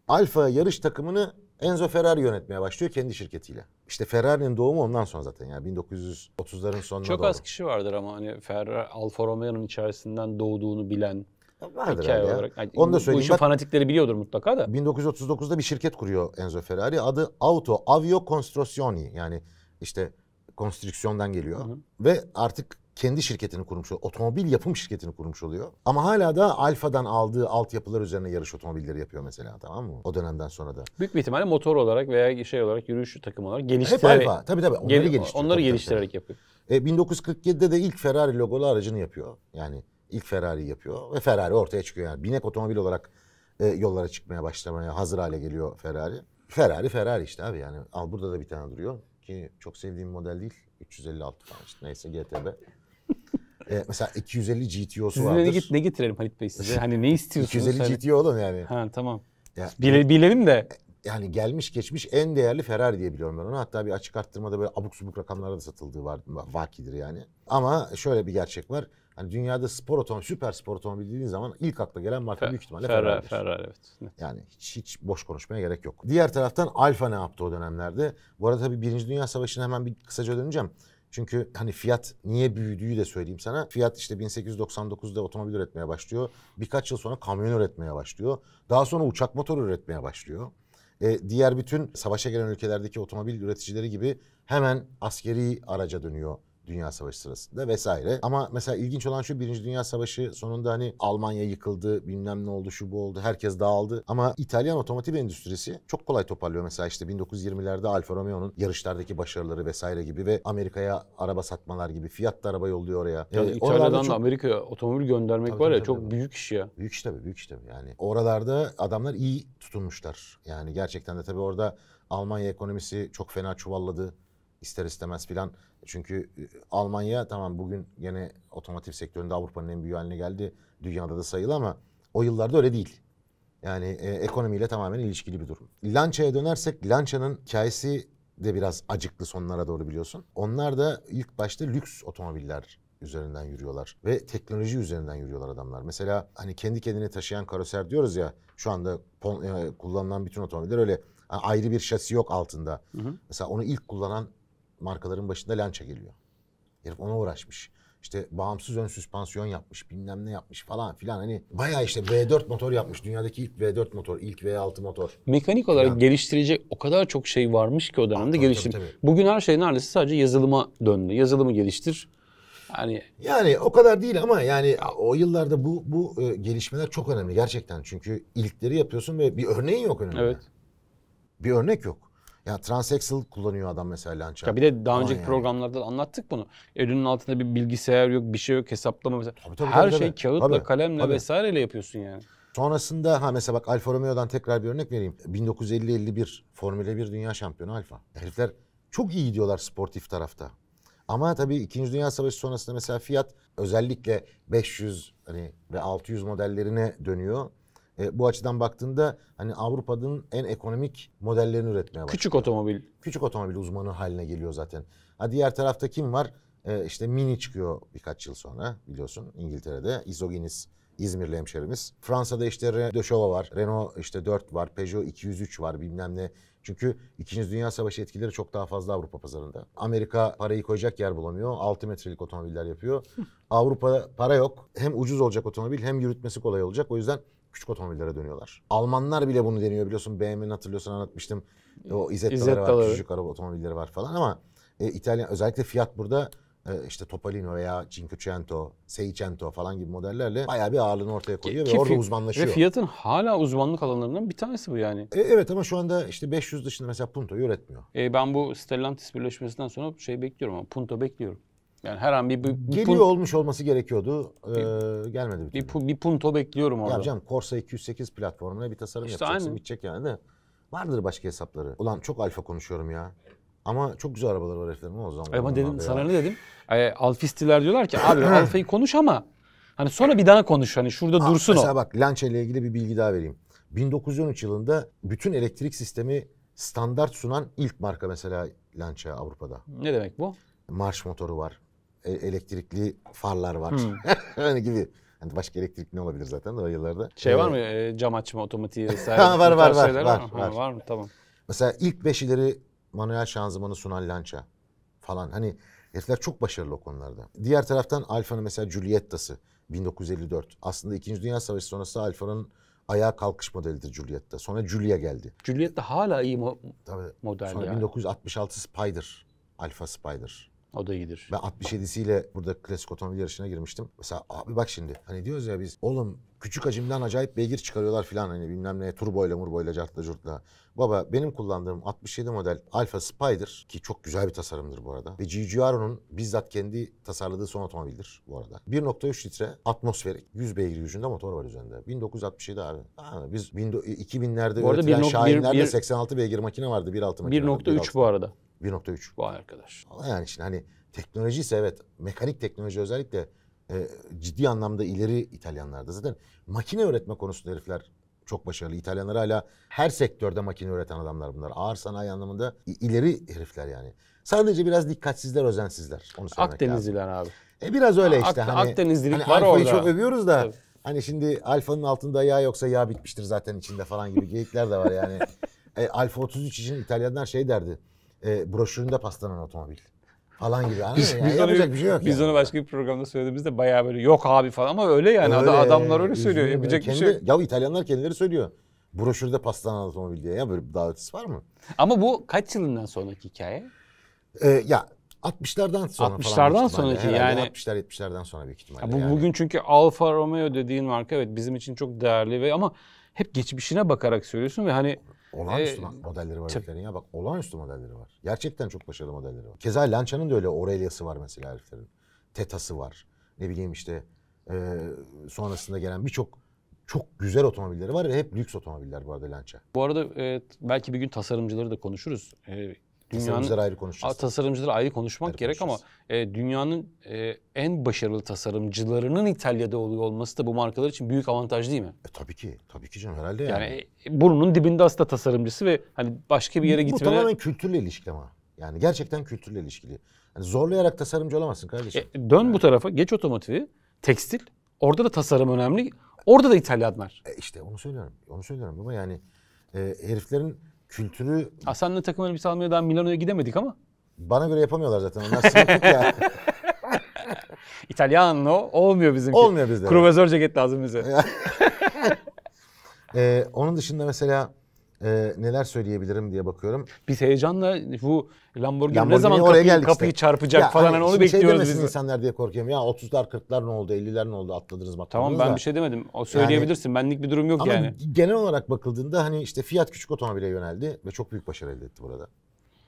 Alfa yarış takımını Enzo Ferrari yönetmeye başlıyor kendi şirketiyle. İşte Ferrari'nin doğumu ondan sonra zaten ya 1930'ların sonuna Çok doğru. az kişi vardır ama hani Ferrari Alfa Romeo'nun içerisinden doğduğunu bilen Vardır Hikaye öyle olarak. Onu da söyleyeyim. Bu işin Bak, fanatikleri biliyordur mutlaka da. 1939'da bir şirket kuruyor Enzo Ferrari. Adı Auto Avio Construzioni. Yani işte konstrüksiyondan geliyor. Hı hı. Ve artık kendi şirketini kurmuş oluyor. Otomobil yapım şirketini kurmuş oluyor. Ama hala da Alfa'dan aldığı altyapılar üzerine yarış otomobilleri yapıyor mesela tamam mı? O dönemden sonra da. Büyük bir ihtimalle motor olarak veya şey olarak yürüyüş takımı olarak geliştirerek. Hep Alfa. Tabii tabii. Onları geliştiriyor. Onları geliştirerek tabii. yapıyor. E, 1947'de de ilk Ferrari logolu aracını yapıyor. Yani İlk Ferrari yapıyor ve Ferrari ortaya çıkıyor. Yani binek otomobil olarak e, yollara çıkmaya başlamaya hazır hale geliyor Ferrari. Ferrari Ferrari işte abi yani. Al burada da bir tane duruyor ki çok sevdiğim model değil. 356 falan işte neyse GTB. ee, mesela 250 GTO'su Sizinle vardır. Ne, git, ne getirelim Halit Bey size? Hani ne istiyorsunuz? 250 GTO olun yani. Ha tamam. Ya, Bile, bilelim de. E, yani gelmiş geçmiş en değerli Ferrari diye biliyorum ben onu. Hatta bir açık arttırmada böyle abuk subuk rakamlara da satıldığı var, vakidir yani. Ama şöyle bir gerçek var. Hani dünyada spor otomobil, süper spor otomobili dediğin zaman ilk akla gelen marka Fer- büyük ihtimalle Ferrari. Ferrari evet. Yani hiç, hiç boş konuşmaya gerek yok. Diğer taraftan Alfa ne yaptı o dönemlerde? Bu arada tabii Birinci Dünya Savaşı'na hemen bir kısaca döneceğim. Çünkü hani fiyat niye büyüdüğü de söyleyeyim sana. Fiyat işte 1899'da otomobil üretmeye başlıyor. Birkaç yıl sonra kamyon üretmeye başlıyor. Daha sonra uçak motoru üretmeye başlıyor. E, diğer bütün savaşa gelen ülkelerdeki otomobil üreticileri gibi hemen askeri araca dönüyor Dünya Savaşı sırasında vesaire. Ama mesela ilginç olan şu Birinci Dünya Savaşı sonunda hani Almanya yıkıldı, bilmem ne oldu, şu bu oldu, herkes dağıldı. Ama İtalyan otomotiv endüstrisi çok kolay toparlıyor mesela işte 1920'lerde Alfa Romeo'nun yarışlardaki başarıları vesaire gibi ve Amerika'ya araba satmalar gibi fiyatlı araba yolluyor oraya. Yani ee, İtalya'dan çok... da Amerika'ya otomobil göndermek tabii, var ya tabii, çok tabii. büyük iş ya. Büyük iş tabii, büyük iş tabii. Yani oralarda adamlar iyi tutunmuşlar. Yani gerçekten de tabii orada Almanya ekonomisi çok fena çuvalladı ister istemez filan. Çünkü e, Almanya tamam bugün yine otomotiv sektöründe Avrupa'nın en büyüğü haline geldi. Dünyada da sayılı ama o yıllarda öyle değil. Yani e, ekonomiyle tamamen ilişkili bir durum. Lancia'ya dönersek Lancia'nın hikayesi de biraz acıklı sonlara doğru biliyorsun. Onlar da ilk başta lüks otomobiller üzerinden yürüyorlar ve teknoloji üzerinden yürüyorlar adamlar. Mesela hani kendi kendini taşıyan karoser diyoruz ya şu anda pon, e, kullanılan bütün otomobiller öyle yani ayrı bir şasi yok altında. Hı hı. Mesela onu ilk kullanan markaların başında lança geliyor. Herif ona uğraşmış. İşte bağımsız ön süspansiyon yapmış, bilmem ne yapmış falan filan. Hani bayağı işte V4 motor yapmış. Dünyadaki ilk V4 motor, ilk V6 motor. Mekanik olarak yani. geliştirecek o kadar çok şey varmış ki o dönemde ah, Bugün her şey neredeyse sadece yazılıma döndü. Yazılımı geliştir. Yani yani o kadar değil ama yani o yıllarda bu bu e, gelişmeler çok önemli gerçekten. Çünkü ilkleri yapıyorsun ve bir örneğin yok önünde. Evet. Bir örnek yok. Ya transaxle kullanıyor adam mesela Lançer. Ya bir de daha Aman önceki yani. programlarda da anlattık bunu. Elinin altında bir bilgisayar yok, bir şey yok, hesaplama mesela. Tabii, tabii, Her tabii, şey tabii. kağıtla, tabii, kalemle tabii. vesaireyle yapıyorsun yani. Sonrasında ha mesela bak Alfa Romeo'dan tekrar bir örnek vereyim. 1950-51 Formula 1 Dünya Şampiyonu Alfa. Herifler çok iyi diyorlar sportif tarafta. Ama tabii 2. Dünya Savaşı sonrasında mesela fiyat özellikle 500 hani ve 600 modellerine dönüyor. E, bu açıdan baktığında hani Avrupa'nın en ekonomik modellerini üretmeye başlıyor. Küçük otomobil. Küçük otomobil uzmanı haline geliyor zaten. Ha diğer tarafta kim var? E, işte Mini çıkıyor birkaç yıl sonra biliyorsun İngiltere'de. Isoginis İzmirli hemşerimiz. Fransa'da işte Renault var, Renault işte 4 var, Peugeot 203 var bilmem ne. Çünkü 2. Dünya Savaşı etkileri çok daha fazla Avrupa pazarında. Amerika parayı koyacak yer bulamıyor. 6 metrelik otomobiller yapıyor. Avrupa'da para yok. Hem ucuz olacak otomobil hem yürütmesi kolay olacak. O yüzden küçük otomobillere dönüyorlar. Almanlar bile bunu deniyor biliyorsun. BMW'nin hatırlıyorsun anlatmıştım. O İzetta'ları var, küçük araba otomobilleri var falan ama e, İtalyan özellikle fiyat burada e, işte Topolino veya Cinquecento, Seicento falan gibi modellerle bayağı bir ağırlığını ortaya koyuyor Ki, ve orada uzmanlaşıyor. Ve fiyatın hala uzmanlık alanlarından bir tanesi bu yani. E, evet ama şu anda işte 500 dışında mesela Punto'yu üretmiyor. E, ben bu Stellantis birleşmesinden sonra şey bekliyorum ama Punto bekliyorum. Yani her an bir, bir, bir geliyor pun... olmuş olması gerekiyordu. Ee, bir, gelmedi bir, bir, türlü. bir punto bekliyorum orada. Yapacağım Corsa 208 platformuna bir tasarım işte yapacaksın aynı. bitecek yani de. Vardır başka hesapları. Ulan çok alfa konuşuyorum ya. Ama çok güzel arabalar var heriflerin o zaman. Ama dedim ya. sana ne dedim? E, alfistiler diyorlar ki abi alfayı konuş ama hani sonra bir daha konuş hani şurada ha, dursun mesela o. Mesela bak Lancia ile ilgili bir bilgi daha vereyim. 1913 yılında bütün elektrik sistemi standart sunan ilk marka mesela Lancia Avrupa'da. Ne demek bu? Marş motoru var. E, elektrikli farlar var. Hmm. Hani gibi. Yani başka elektrikli ne olabilir zaten de o yıllarda. Şey ee, var mı e, cam açma otomatiği vesaire? var var var. Var, var, var. var mı? Tamam. Mesela ilk beş ileri manuel şanzımanı sunan Lancia falan. Hani herifler çok başarılı o konularda. Diğer taraftan Alfa'nın mesela Giulietta'sı 1954. Aslında 2. Dünya Savaşı sonrası Alfa'nın ayağa kalkış modelidir Giulietta. Sonra Giulia geldi. Giulietta hala iyi mo- Tabii, model sonra yani. 1966 Spider. Alfa Spider. O da iyidir. Ben 67'siyle burada klasik otomobil yarışına girmiştim. Mesela abi bak şimdi hani diyoruz ya biz oğlum küçük hacimden acayip beygir çıkarıyorlar filan hani bilmem ne turboyla murboyla cartla curtla. Baba benim kullandığım 67 model Alfa Spider ki çok güzel bir tasarımdır bu arada. Ve GGR'ın bizzat kendi tasarladığı son otomobildir bu arada. 1.3 litre atmosferik 100 beygir gücünde motor var üzerinde. 1967 abi. Abi biz 2000'lerde üretilen Şahinler'de 86 beygir makine vardı 1.6 makine. 1.3 bu arada. 1.3. Vay arkadaş. Yani şimdi hani teknoloji ise evet mekanik teknoloji özellikle e, ciddi anlamda ileri İtalyanlarda. Zaten makine öğretme konusunda herifler çok başarılı. İtalyanlar hala her sektörde makine üreten adamlar bunlar. Ağır sanayi anlamında ileri herifler yani. Sadece biraz dikkatsizler, özensizler. Onu Akdenizliler lazım. abi. E biraz öyle işte. Ak- hani, Akdenizlilik hani var orada. çok övüyoruz da. Tabii. Hani şimdi Alfa'nın altında yağ yoksa yağ bitmiştir zaten içinde falan gibi geyikler de var yani. e, Alfa 33 için İtalyanlar şey derdi e, broşüründe paslanan otomobil falan gibi. Anladın biz, yani biz onu, bir şey yok. Biz yani. onu başka bir programda söylediğimizde bayağı böyle yok abi falan ama öyle yani öyle, adamlar öyle söylüyor. Yapacak kendi, bir şey. Ya İtalyanlar kendileri söylüyor. Broşürde paslanan otomobil diye ya böyle daha ötesi var mı? Ama bu kaç yılından sonraki hikaye? Ee, ya 60'lardan sonra 60'lardan sonraki yani. yani 60'lar 70'lerden sonra büyük ihtimalle. bu yani. bugün çünkü Alfa Romeo dediğin marka evet bizim için çok değerli ve ama hep geçmişine bakarak söylüyorsun ve hani Olağanüstü ee, modelleri var tıp. heriflerin ya. Bak olağanüstü modelleri var. Gerçekten çok başarılı modelleri var. Keza Lancia'nın da öyle Aurelia'sı var mesela heriflerin. Teta'sı var. Ne bileyim işte e, sonrasında gelen birçok çok güzel otomobilleri var. ve Hep lüks otomobiller bu arada Lancia. Bu arada e, belki bir gün tasarımcıları da konuşuruz. E, Dünyanın ayrı konuşacağız. Tasarımcıları ayrı konuşmak ayrı gerek ama e, dünyanın e, en başarılı tasarımcılarının İtalya'da oluyor olması da bu markalar için büyük avantaj değil mi? E, tabii ki. Tabii ki canım herhalde yani. Yani e, burnun dibinde aslında tasarımcısı ve hani başka bir yere gitmene... Bu tamamen kültürle ilişkili ama. Yani gerçekten kültürle ilişkili. Yani zorlayarak tasarımcı olamazsın kardeşim. E, dön yani. bu tarafa, geç otomotivi, tekstil. Orada da tasarım önemli. Orada da İtalyanlar. E İşte onu söylüyorum. Onu söylüyorum ama yani e, heriflerin kültürü... Hasan'la takım elbise almaya daha Milano'ya gidemedik ama. Bana göre yapamıyorlar zaten. Onlar sınıflık ya. İtalyano olmuyor bizimki. Olmuyor bizde. Kruvazör ceket lazım bize. ee, onun dışında mesela e, neler söyleyebilirim diye bakıyorum. Biz heyecanla bu Lamborghini, Lamborghini ne zaman oraya kapıyı, kapıyı işte. çarpacak ya, falan hani, hani onu şey bekliyoruz şey biz. insanlar diye korkuyorum. Ya 30'lar 40'lar ne oldu 50'ler ne oldu atladınız mı Tamam ben da. bir şey demedim. O söyleyebilirsin. Yani, Benlik bir durum yok ama yani. genel olarak bakıldığında hani işte fiyat küçük otomobile yöneldi ve çok büyük başarı elde etti burada.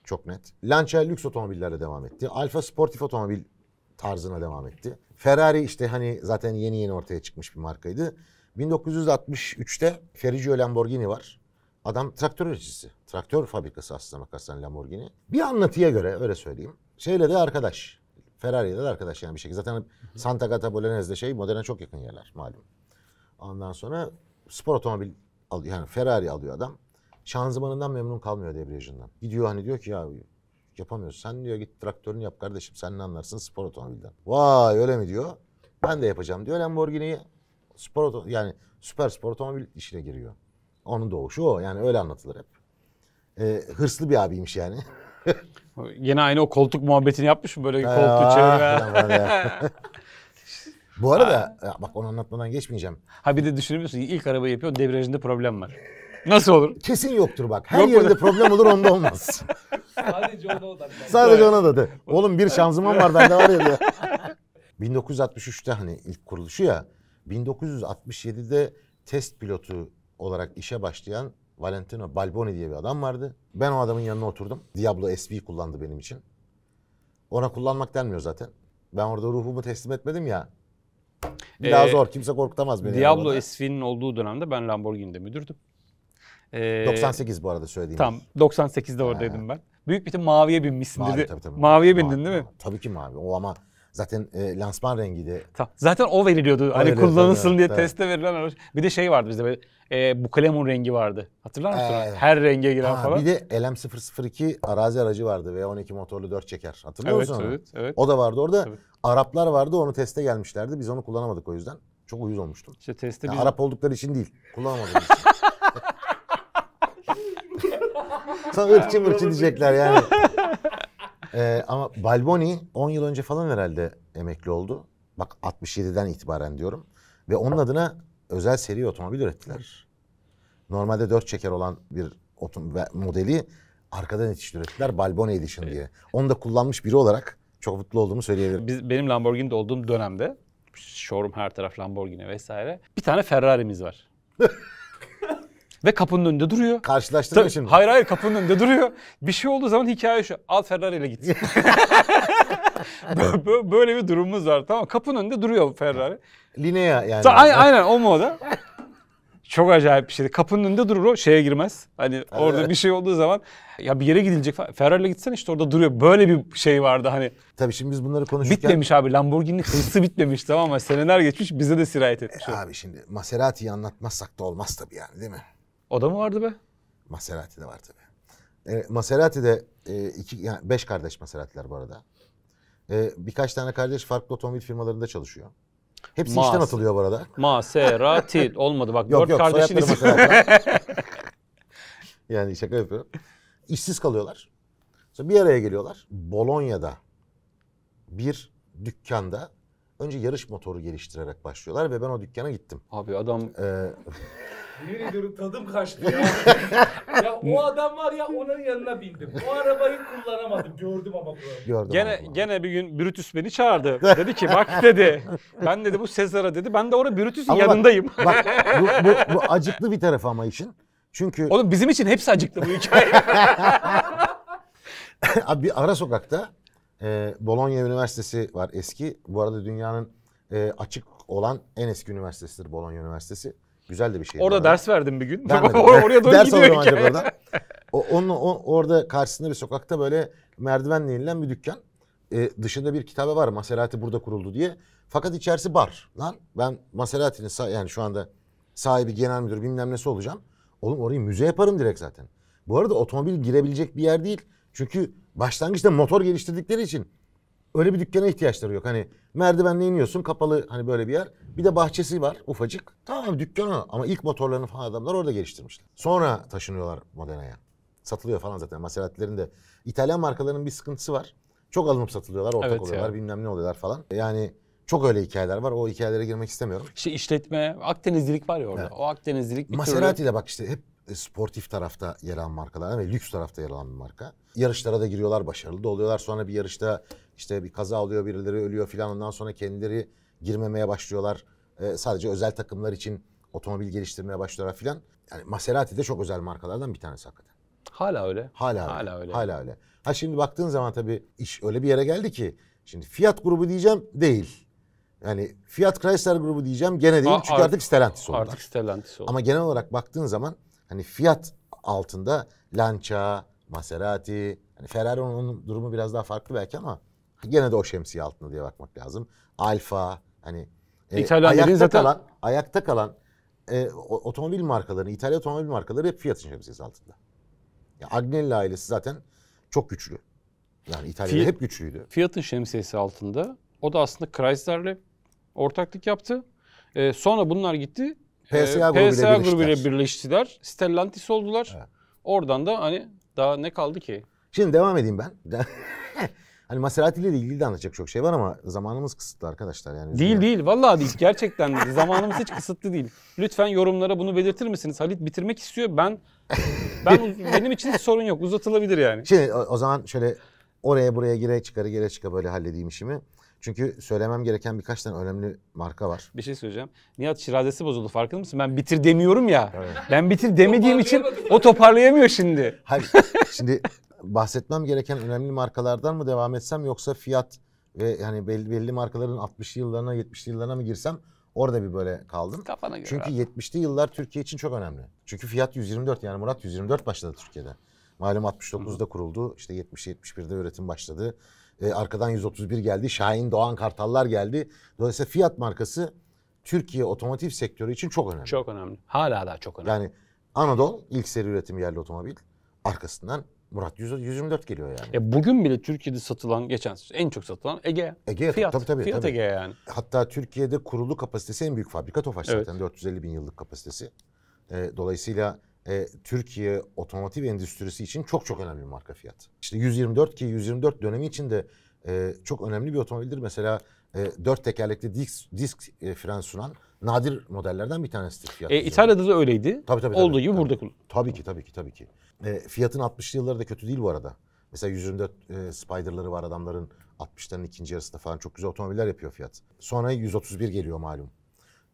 Çok net. Lancia lüks otomobillerle devam etti. Alfa sportif otomobil tarzına devam etti. Ferrari işte hani zaten yeni yeni ortaya çıkmış bir markaydı. 1963'te Ferruccio Lamborghini var. Adam traktör üreticisi. Traktör fabrikası aslında bakarsan Lamborghini. Bir anlatıya göre öyle söyleyeyim. Şeyle de arkadaş. Ferrari'yle de arkadaş yani bir şekilde. Zaten Santa Cata şey Modena çok yakın yerler malum. Ondan sonra spor otomobil alıyor. Yani Ferrari alıyor adam. Şanzımanından memnun kalmıyor debriyajından. Gidiyor hani diyor ki ya yapamıyorsun. Sen diyor git traktörünü yap kardeşim. Sen ne anlarsın spor otomobilden. Vay öyle mi diyor. Ben de yapacağım diyor. Lamborghini'yi spor yani süper spor otomobil işine giriyor. Onun doğuşu o. Yani öyle anlatılır hep. E, hırslı bir abiymiş yani. Yine aynı o koltuk muhabbetini yapmış mı? Böyle ee, koltuğu ah, çevirme. Bu arada ya bak onu anlatmadan geçmeyeceğim. Ha bir de düşünebiliyorsun ilk arabayı yapıyor debriyajında problem var. Nasıl olur? Kesin yoktur bak. Her Yok yerinde problem olur onda olmaz. Sadece ona odaklan. Sadece ona da Oğlum bir şanzıman var bende var ya 1963'te hani ilk kuruluşu ya. 1967'de test pilotu olarak işe başlayan Valentino Balboni diye bir adam vardı. Ben o adamın yanına oturdum. Diablo SB kullandı benim için. Ona kullanmak denmiyor zaten. Ben orada ruhumu teslim etmedim ya. Biraz ee, zor. Kimse korkutamaz beni. Diablo yani SV'nin olduğu dönemde ben Lamborghini'de müdürdüm. Ee, 98 bu arada söylediğim. Tam 98'de oradaydım ha. ben. Büyük bir maviye binmişsin mavi, dedi. Tabii, tabii. Maviye bindin mavi, değil mi? Tabii ki mavi. O ama Zaten e, lansman rengi de. Ta Zaten o veriliyordu. O hani veriliyor, kullanılsın tabii, diye tabii. teste verilen araç. Bir de şey vardı bizde e, bu kalemun rengi vardı. Hatırlar mısın? Ee, Her renge giren ha, falan. Bir de LM002 arazi aracı vardı. V12 motorlu 4 çeker. Hatırlıyor evet, musun onu? Evet, evet. O da vardı orada. Evet. Araplar vardı onu teste gelmişlerdi. Biz onu kullanamadık o yüzden. Çok uyuz olmuştum. İşte testi yani biz... Arap oldukları için değil. Kullanamadık. Sana ırkçı mırçı diyecekler yani. Ee, ama Balboni 10 yıl önce falan herhalde emekli oldu. Bak 67'den itibaren diyorum. Ve onun adına özel seri otomobil ürettiler. Normalde 4 çeker olan bir modeli arkadan itiş ürettiler. Balboni Edition diye. Onu da kullanmış biri olarak çok mutlu olduğumu söyleyebilirim. Biz, benim Lamborghini'de olduğum dönemde showroom her taraf Lamborghini vesaire. Bir tane Ferrari'miz var. Ve kapının önünde duruyor. Karşılaştırma Tabii, şimdi. Hayır hayır kapının önünde duruyor. Bir şey olduğu zaman hikaye şu. Al Ferrari ile git. Böyle bir durumumuz var tamam Kapının önünde duruyor Ferrari. Linea yani. Ta, aynen, aynen o moda. Çok acayip bir şeydi. Kapının önünde durur o şeye girmez. Hani evet. orada bir şey olduğu zaman ya bir yere gidilecek falan. Ferrari'le gitsen işte orada duruyor. Böyle bir şey vardı hani. Tabii şimdi biz bunları konuşurken... Bitmemiş abi. Lamborghini hırsı bitmemiş tamam mı? Seneler geçmiş bize de sirayet etmiş. E, abi şimdi Maserati'yi anlatmazsak da olmaz tabii yani değil mi? O da mı vardı be? Maserati de var tabii. E, Maserati de e, iki, yani beş kardeş Maserati'ler bu arada. E, birkaç tane kardeş farklı otomobil firmalarında çalışıyor. Hepsi Mas işten atılıyor bu arada. Maserati olmadı bak. Yok dört yok kardeşiniz. yani şaka yapıyorum. İşsiz kalıyorlar. Sonra bir araya geliyorlar. Bolonya'da bir dükkanda önce yarış motoru geliştirerek başlıyorlar ve ben o dükkana gittim. Abi adam... Ee, Yemin ediyorum tadım kaçtı ya. ya o adam var ya onun yanına bindim. O arabayı kullanamadım. Gördüm ama bunu. Gördüm Gene abi. gene bir gün Brutus beni çağırdı. Dedi ki bak dedi. Ben dedi bu Sezar'a dedi. Ben de orada Brutus'un yanındayım. Bak bu, bu, bu acıklı bir taraf ama işin. Çünkü Oğlum bizim için hepsi acıktı bu hikaye. Abi bir ara sokakta e, Bologna Üniversitesi var eski. Bu arada dünyanın e, açık olan en eski üniversitesidir Bologna Üniversitesi. Güzel de bir şey. Orada arada. ders verdim bir gün. Vermedim. Oraya doğru ders gidiyor hikaye. acaba oradan. O, onun, o, orada karşısında bir sokakta böyle merdivenle inilen bir dükkan. Ee, dışında bir kitabe var Maserati burada kuruldu diye. Fakat içerisi bar. Lan ben Maserati'nin yani şu anda sahibi genel müdür bilmem nesi olacağım. Oğlum orayı müze yaparım direkt zaten. Bu arada otomobil girebilecek bir yer değil. Çünkü başlangıçta motor geliştirdikleri için öyle bir dükkana ihtiyaçları yok. Hani Merdivenle iniyorsun kapalı hani böyle bir yer. Bir de bahçesi var ufacık. Tamam dükkanı ama ilk motorlarını falan adamlar orada geliştirmişler. Sonra taşınıyorlar Modena'ya. Satılıyor falan zaten Maserati'lerin de. İtalyan markalarının bir sıkıntısı var. Çok alınıp satılıyorlar, ortak Evet ya. oluyorlar, bilmem ne oluyorlar falan. Yani çok öyle hikayeler var. O hikayelere girmek istemiyorum. İşte işletme, Akdenizlilik var ya orada. O Akdenizlilik bir Maserati ile bak işte hep e, sportif tarafta yer alan markalar ve lüks tarafta yer alan bir marka. Yarışlara da giriyorlar, başarılı da oluyorlar. Sonra bir yarışta işte bir kaza oluyor birileri ölüyor filan ondan sonra kendileri girmemeye başlıyorlar. E, sadece özel takımlar için otomobil geliştirmeye başlıyorlar filan. Yani Maserati de çok özel markalardan bir tanesi hakikaten. Hala öyle. Hala, öyle. Hala öyle. Hala öyle. Ha şimdi baktığın zaman tabii iş öyle bir yere geldi ki şimdi Fiat grubu diyeceğim değil. Yani Fiat Chrysler grubu diyeceğim gene değil Aa, çünkü artık, artık Stellantis oldu. Artık Stellantis oldu. Ama genel olarak baktığın zaman hani Fiat altında Lancia, Maserati, hani Ferrari'nin durumu biraz daha farklı belki ama Gene de o şemsiye altında diye bakmak lazım. Alfa hani e, ayakta zaten... kalan ayakta kalan e, otomobil markaları, İtalya otomobil markaları hep Fiat'ın şemsiyesi altında. Ya Agnelli ailesi zaten çok güçlü. Yani İtalya'da Fiat, hep güçlüydü. Fiat'ın şemsiyesi altında o da aslında Chrysler'le ortaklık yaptı. E, sonra bunlar gitti. PSA, e, PSA grubuyla birleştiler. birleştiler. Stellantis oldular. Evet. Oradan da hani daha ne kaldı ki? Şimdi devam edeyim ben. Hani Maserati ile ilgili de anlatacak çok şey var ama zamanımız kısıtlı arkadaşlar. yani. Değil değil vallahi değil gerçekten zamanımız hiç kısıtlı değil. Lütfen yorumlara bunu belirtir misiniz? Halit bitirmek istiyor ben ben benim için hiç sorun yok uzatılabilir yani. Şimdi o, o zaman şöyle oraya buraya gire çıkarı gire çıka böyle halledeyim işimi. Çünkü söylemem gereken birkaç tane önemli marka var. Bir şey söyleyeceğim. Nihat şirazesi bozuldu farkında mısın? Ben bitir demiyorum ya. Evet. Ben bitir demediğim için o toparlayamıyor şimdi. Hayır. Şimdi bahsetmem gereken önemli markalardan mı devam etsem yoksa fiyat ve hani belli, belli markaların 60'lı yıllarına 70'li yıllarına mı girsem orada bir böyle kaldım. Kafana göre. Çünkü 70'li yıllar Türkiye için çok önemli. Çünkü fiyat 124 yani Murat 124 başladı Türkiye'de. Malum 69'da kuruldu. İşte 70-71'de üretim başladı. Ee, arkadan 131 geldi. Şahin, Doğan, Kartallar geldi. Dolayısıyla Fiat markası Türkiye otomotiv sektörü için çok önemli. Çok önemli. Hala da çok önemli. Yani Anadolu ilk seri üretim yerli otomobil. Arkasından Murat 100, 124 geliyor yani. E bugün bile Türkiye'de satılan geçen en çok satılan Ege. Ege fiyat, tabii, tabii, fiyat tabii. Ege yani. Hatta Türkiye'de kurulu kapasitesi en büyük fabrika Tofaş evet. zaten 450 bin yıllık kapasitesi. E, dolayısıyla e, Türkiye otomotiv endüstrisi için çok çok önemli bir marka fiyat. İşte 124 ki 124 dönemi için de e, çok önemli bir otomobildir. Mesela e, dört tekerlekli disk, disk e, fren sunan nadir modellerden bir tanesidir fiyat. E, İtalya'da da öyleydi. Tabii tabii. Olduğu gibi tabii. burada kullanılıyor. Tabii ki tabii ki tabii ki. E, fiyatın 60'lı yılları da kötü değil bu arada. Mesela yüzünde e, Spider'ları var adamların 60'ların ikinci yarısında falan çok güzel otomobiller yapıyor fiyat. Sonra 131 geliyor malum.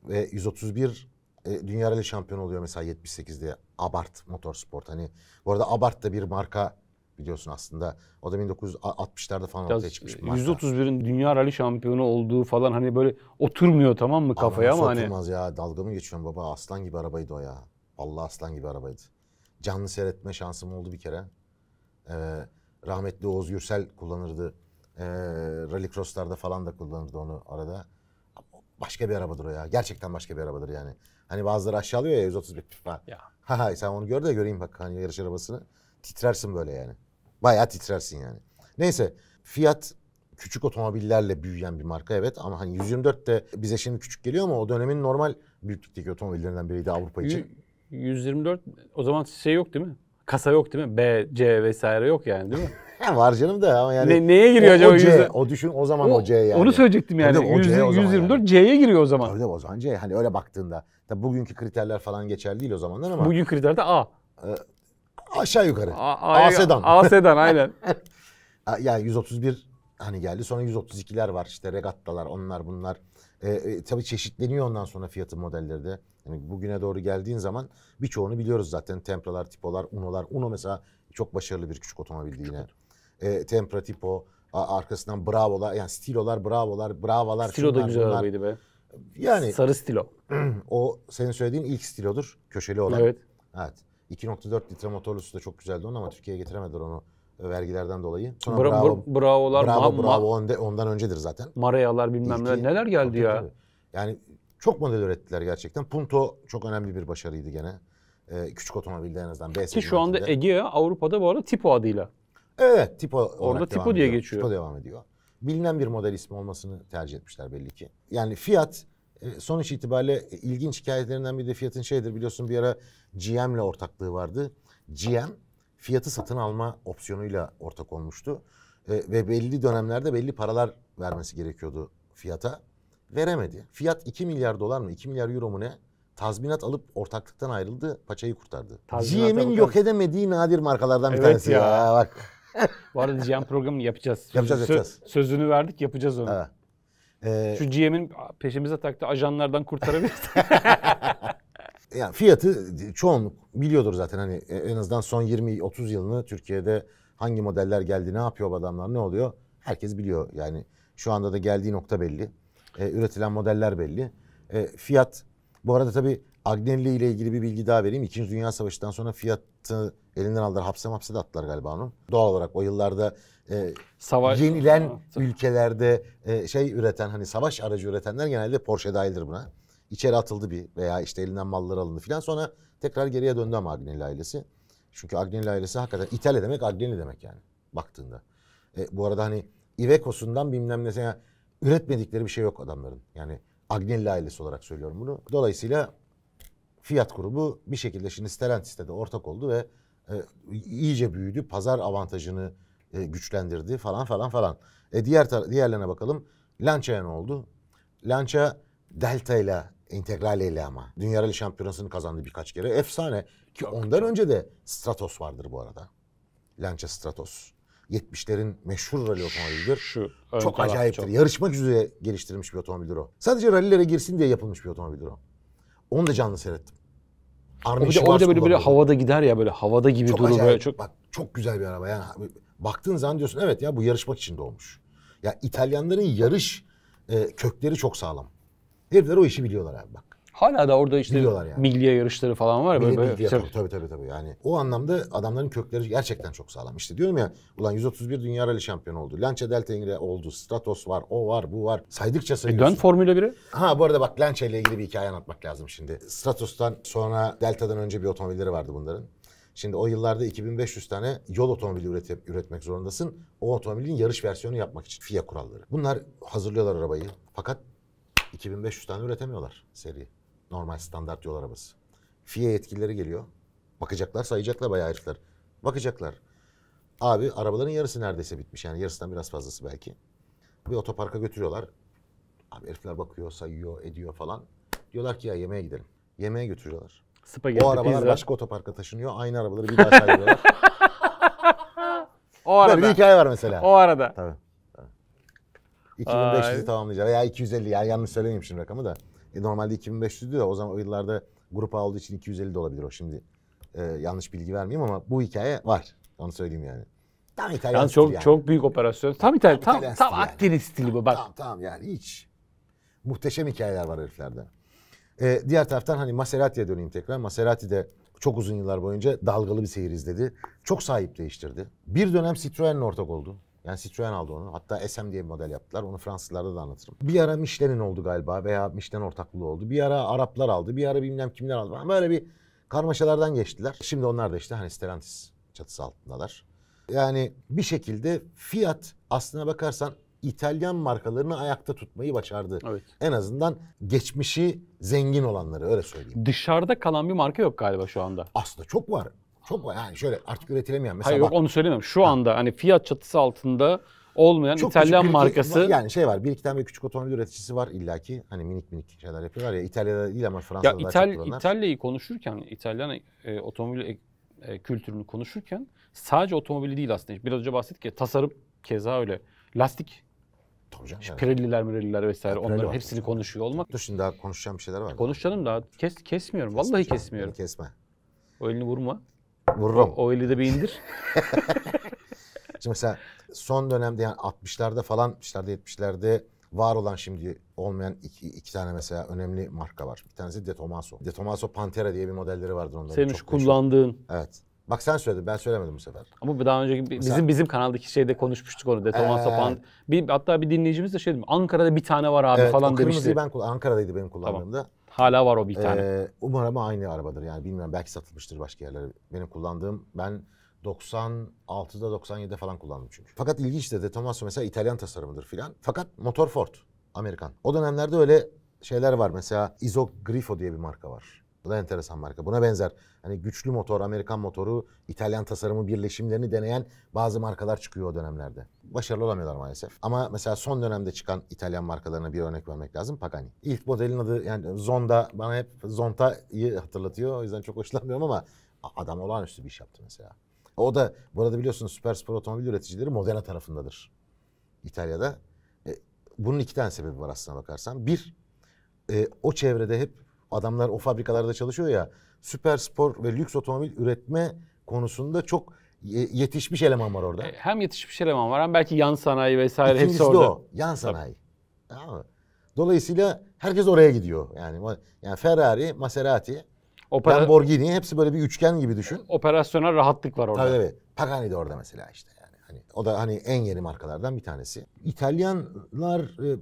Ve 131 e, Dünya Rally şampiyon oluyor mesela 78'de Abart Motorsport. Hani bu arada Abart da bir marka biliyorsun aslında. O da 1960'larda falan ortaya çıkmış bir marka. 131'in dünya rally şampiyonu olduğu falan hani böyle oturmuyor tamam mı kafaya ama hani. Oturmaz ya dalga mı geçiyorum baba aslan gibi arabaydı o ya. Vallahi aslan gibi arabaydı canlı seyretme şansım oldu bir kere. Ee, rahmetli Oğuz Yürsel kullanırdı. Ee, rallycrosslarda falan da kullanırdı onu arada. Başka bir arabadır o ya. Gerçekten başka bir arabadır yani. Hani bazıları aşağılıyor ya 131 falan. Ya. Ha sen onu gör de göreyim bak hani yarış arabasını. Titrersin böyle yani. Bayağı titrersin yani. Neyse Fiat küçük otomobillerle büyüyen bir marka evet ama hani 124 de bize şimdi küçük geliyor ama o dönemin normal büyüklükteki otomobillerinden biriydi Avrupa için. 124 o zaman şey yok değil mi? Kasa yok değil mi? B, C vesaire yok yani değil mi? var canım da ama yani. Ne, neye giriyor o, acaba? O, C, 100... o düşün o zaman o, o C yani. Onu söyleyecektim yani. Tabii, o C, o 124 yani. C'ye giriyor o zaman. Tabii o zaman C. Hani öyle baktığında. Tabii bugünkü kriterler falan geçerli değil o zamanlar ama. Bugün kriterde A. Ee, aşağı yukarı. A, A, A sedan. A sedan aynen. yani 131 hani geldi. Sonra 132'ler var işte regattalar onlar bunlar. E, e, tabii çeşitleniyor ondan sonra fiyatı modelleri de. Yani bugüne doğru geldiğin zaman birçoğunu biliyoruz zaten. Tempralar, Tipolar, Uno'lar. Uno mesela çok başarılı bir küçük otomobil küçük yine. E, Tempra, Tipo, arkasından Bravo'lar yani Stilo'lar, Bravo'lar, Bravalar. Stilo da güzel bunlar. arabaydı be. Yani sarı stilo. o senin söylediğin ilk stilodur köşeli olan. Evet. Evet. 2.4 litre motorlusu da çok güzeldi onun ama Türkiye'ye getiremediler onu vergilerden dolayı. Sonra bra- bravo, bravolar, bravo, ma- bravo onde, ondan öncedir zaten. Mareyalar bilmem neler, neler geldi ya. Yani çok model ürettiler gerçekten. Punto çok önemli bir başarıydı gene. Ee, küçük otomobilde en azından. B Ki şu anda Egea Avrupa'da bu arada Tipo adıyla. Evet Tipo Orada Tipo diye ediyor. geçiyor. Tipo devam ediyor. Bilinen bir model ismi olmasını tercih etmişler belli ki. Yani Fiat e, sonuç itibariyle e, ilginç hikayelerinden biri de Fiat'ın şeydir biliyorsun bir ara gm ile ortaklığı vardı. GM fiyatı satın alma opsiyonuyla ortak olmuştu. E, ve belli dönemlerde belli paralar vermesi gerekiyordu fiyata. Veremedi. Fiyat 2 milyar dolar mı 2 milyar euro mu ne? Tazminat alıp ortaklıktan ayrıldı. Paçayı kurtardı. GM'in yok edemediği nadir markalardan evet bir tanesi. Ya. ya bak. Bu arada GM programını yapacağız. Sözü, yapacağız yapacağız. sözünü verdik yapacağız onu. Evet. Ee, Şu GM'in peşimize taktı ajanlardan kurtarabiliriz. yani fiyatı çoğunluk biliyordur zaten hani e, en azından son 20-30 yılını Türkiye'de hangi modeller geldi, ne yapıyor bu adamlar, ne oluyor? Herkes biliyor yani. Şu anda da geldiği nokta belli. E, üretilen modeller belli. E, fiyat, bu arada tabii Agnelli ile ilgili bir bilgi daha vereyim. İkinci Dünya Savaşı'ndan sonra fiyatı elinden aldılar. Hapse hapse de attılar galiba onu. Doğal olarak o yıllarda e, savaş yenilen ha, ülkelerde e, şey üreten hani savaş aracı üretenler genelde Porsche dahildir buna içeri atıldı bir veya işte elinden mallar alındı filan. Sonra tekrar geriye döndü ama Agnelli ailesi. Çünkü Agnelli ailesi hakikaten İtalya demek Agnelli demek yani baktığında. E, bu arada hani Iveco'sundan bilmem ne yani üretmedikleri bir şey yok adamların. Yani Agnelli ailesi olarak söylüyorum bunu. Dolayısıyla Fiat grubu bir şekilde şimdi Stellantis'te de ortak oldu ve e, iyice büyüdü. Pazar avantajını e, güçlendirdi falan falan falan. E, diğer diğerlerine bakalım. Lancia ne oldu? Lancia Delta ile Integral ile ama. Dünya Rally Şampiyonası'nı kazandı birkaç kere. Efsane. Ki Çok ondan güzel. önce de Stratos vardır bu arada. Lancia Stratos. 70'lerin meşhur rally otomobilidir. Şu çok acayiptir. Çok. Yarışmak üzere geliştirilmiş bir otomobildir o. Sadece rallilere girsin diye yapılmış bir otomobildir o. Onu da canlı seyrettim. Armin o bir de, o bir de böyle, böyle havada gider ya böyle havada gibi çok durur. böyle çok... Bak çok güzel bir araba yani. Baktığın zaman diyorsun evet ya bu yarışmak için doğmuş. Ya İtalyanların yarış e, kökleri çok sağlam. Herifler o işi biliyorlar abi bak. Hala da orada işte Biliyorlar yani. Milliye yarışları falan var. ya Böyle, böyle, tabii. Şey- tabii. tabii tabii Yani o anlamda adamların kökleri gerçekten çok sağlam. İşte diyorum ya ulan 131 dünya rally şampiyonu oldu. Lancia Delta Ingre oldu. Stratos var. O var. Bu var. Saydıkça E dön Formula 1'e. Ha bu arada bak Lancia ile ilgili bir hikaye anlatmak lazım şimdi. Stratos'tan sonra Delta'dan önce bir otomobilleri vardı bunların. Şimdi o yıllarda 2500 tane yol otomobili üretip, üretmek zorundasın. O otomobilin yarış versiyonu yapmak için FIA kuralları. Bunlar hazırlıyorlar arabayı. Fakat 2500 tane üretemiyorlar seri. Normal standart yol arabası. FİA yetkilileri geliyor. Bakacaklar sayacaklar bayağı herifler. Bakacaklar. Abi arabaların yarısı neredeyse bitmiş. Yani yarısından biraz fazlası belki. Bir otoparka götürüyorlar. Abi herifler bakıyor, sayıyor, ediyor falan. Diyorlar ki ya yemeğe gidelim. Yemeğe götürüyorlar. Spagetti, o arabalar pizza. başka otoparka taşınıyor. Aynı arabaları bir daha sayıyorlar. o arada. Böyle bir hikaye var mesela. O arada. Tabii. 2500'ü tamamlayacak veya 250 yani yanlış söylemeyeyim şimdi rakamı da. E, normalde 2500'dü de o zaman o yıllarda grup A olduğu için 250 de olabilir o şimdi. E, yanlış bilgi vermeyeyim ama bu hikaye var. Onu söyleyeyim yani. Tam İtalyan yani çok, yani. Çok büyük operasyon. Tam İtalyan, tam, İtalyan tam, tam yani. stili bu bak. Tam tam yani hiç. Muhteşem hikayeler var heriflerde. Ee, diğer taraftan hani Maserati'ye döneyim tekrar. Maserati de çok uzun yıllar boyunca dalgalı bir seyir izledi. Çok sahip değiştirdi. Bir dönem Citroen'le ortak oldu. Yani Citroen aldı onu. Hatta SM diye bir model yaptılar. Onu Fransızlarda da anlatırım. Bir ara Michelin oldu galiba veya Michelin ortaklığı oldu. Bir ara Araplar aldı. Bir ara bilmem kimler aldı. böyle bir karmaşalardan geçtiler. Şimdi onlar da işte hani Stellantis çatısı altındalar. Yani bir şekilde Fiat aslına bakarsan İtalyan markalarını ayakta tutmayı başardı. Evet. En azından geçmişi zengin olanları öyle söyleyeyim. Dışarıda kalan bir marka yok galiba şu anda. Aslında çok var. Çok yani şöyle artık üretilemeyen mesela Hayır bak, yok onu söylemem. Şu ha. anda hani fiyat çatısı altında olmayan çok İtalyan küçük, markası. Ülke, yani şey var bir iki tane küçük otomobil üreticisi var illaki. Hani minik minik şeyler yapıyorlar ya İtalya'da değil ama Fransa'da ya daha İtal, çok İtalya'yı konuşurken İtalyan e, otomobil e, e, kültürünü konuşurken sadece otomobili değil aslında. Biraz önce bahsettik ya tasarım keza öyle. Lastik Tabii canım. Evet. Pirelliler, vesaire ya, onların var. hepsini konuşuyor olmak. Dur şimdi daha konuşacağım bir şeyler var. Konuşalım daha. Kes, kesmiyorum. Vallahi kesmiyorum. Kesme. O elini vurma. Vururum. O, o eli de bir indir. Şimdi mesela son dönemde yani 60'larda falan 60'larda 70'lerde var olan şimdi olmayan iki, iki tane mesela önemli marka var. Bir tanesi De Tomaso. De Tomaso Pantera diye bir modelleri vardı onların. Senin şu kullandığın. Meşhur. Evet. Bak sen söyledin ben söylemedim bu sefer. Ama daha önceki mesela, bizim bizim kanaldaki şeyde konuşmuştuk onu De Tomaso ee, Pan. Bir, hatta bir dinleyicimiz de şey dedim Ankara'da bir tane var abi evet, falan o demişti. ben Ankara'daydı benim kullandığımda. Tamam. Hala var o bir tane. Ee, umarım aynı arabadır. Yani bilmiyorum belki satılmıştır başka yerlere. Benim kullandığım ben 96'da 97'de falan kullandım çünkü. Fakat ilginçtir De Tomaso mesela İtalyan tasarımıdır filan. Fakat motor Ford. Amerikan. O dönemlerde öyle şeyler var. Mesela Iso Grifo diye bir marka var. Bu da enteresan marka. Buna benzer hani güçlü motor, Amerikan motoru, İtalyan tasarımı birleşimlerini deneyen bazı markalar çıkıyor o dönemlerde. Başarılı olamıyorlar maalesef. Ama mesela son dönemde çıkan İtalyan markalarına bir örnek vermek lazım. Pagani. İlk modelin adı yani Zonda bana hep Zonta'yı hatırlatıyor. O yüzden çok hoşlanmıyorum ama adam olağanüstü bir iş yaptı mesela. O da burada biliyorsunuz süper spor otomobil üreticileri Modena tarafındadır. İtalya'da. E, bunun iki tane sebebi var aslına bakarsan. Bir, e, o çevrede hep adamlar o fabrikalarda çalışıyor ya süper spor ve lüks otomobil üretme konusunda çok yetişmiş eleman var orada. E, hem yetişmiş eleman var hem belki yan sanayi vesaire İkincisi hepsi orada. o. Yan sanayi. Tamam Dolayısıyla herkes oraya gidiyor. Yani yani Ferrari, Maserati, Opera... Lamborghini hepsi böyle bir üçgen gibi düşün. Operasyonel rahatlık var orada. Tabii tabii. Pagani de orada mesela işte yani. Hani o da hani en yeni markalardan bir tanesi. İtalyanlar e,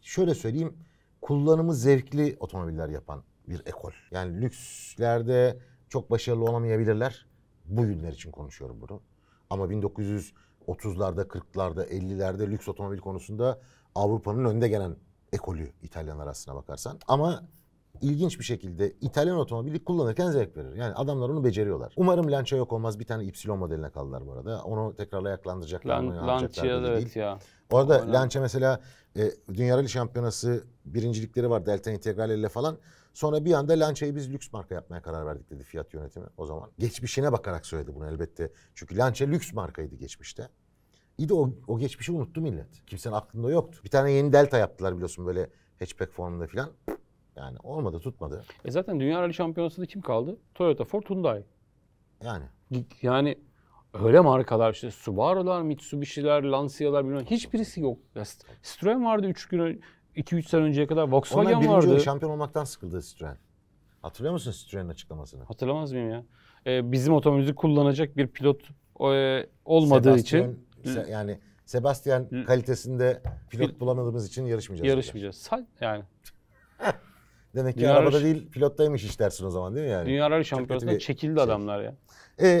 şöyle söyleyeyim kullanımı zevkli otomobiller yapan bir ekol. Yani lükslerde çok başarılı olamayabilirler. Bu günler için konuşuyorum bunu. Ama 1930'larda, 40'larda, 50'lerde lüks otomobil konusunda Avrupa'nın önde gelen ekolü İtalyanlar aslına bakarsan. Ama ilginç bir şekilde İtalyan otomobili kullanırken zevk verir. Yani adamlar onu beceriyorlar. Umarım Lancia yok olmaz. Bir tane Y modeline kaldılar bu arada. Onu tekrar ayaklandıracaklar. Lan, Lancia evet değil. ya. Orada Lancia mesela e, Dünya Rally Şampiyonası birincilikleri var Delta Integrale ile falan. Sonra bir anda Lancia'yı biz lüks marka yapmaya karar verdik dedi fiyat yönetimi o zaman. Geçmişine bakarak söyledi bunu elbette. Çünkü Lancia lüks markaydı geçmişte. İyi de o, o geçmişi unuttu millet. Kimsenin aklında yoktu. Bir tane yeni Delta yaptılar biliyorsun böyle hatchback formunda filan. Yani olmadı tutmadı. E zaten Dünya Rally Şampiyonası'nda kim kaldı? Toyota, Ford, Hyundai. Yani. Yani öyle markalar işte Subaru'lar, Mitsubishi'ler, Lancia'lar bilmem hiçbirisi yok. Ya, Citroen vardı 3 gün önce 2-3 sene önceye kadar Volkswagen Onlar birinci vardı. şampiyon olmaktan sıkıldı Citroen. Hatırlıyor musun Citroen'in açıklamasını? Hatırlamaz mıyım ya? Ee, bizim otomobili kullanacak bir pilot e, olmadığı Sebastian, için se, yani Sebastian L- kalitesinde pilot L- bulamadığımız için yarışmayacağız. Yarışmayacağız. Sal, yani Demek ki Dünya arabada değil pilottaymış iş dersin o zaman değil mi yani? Dünya Rally Şampiyonası'nda çekildi şey. adamlar ya. Ee,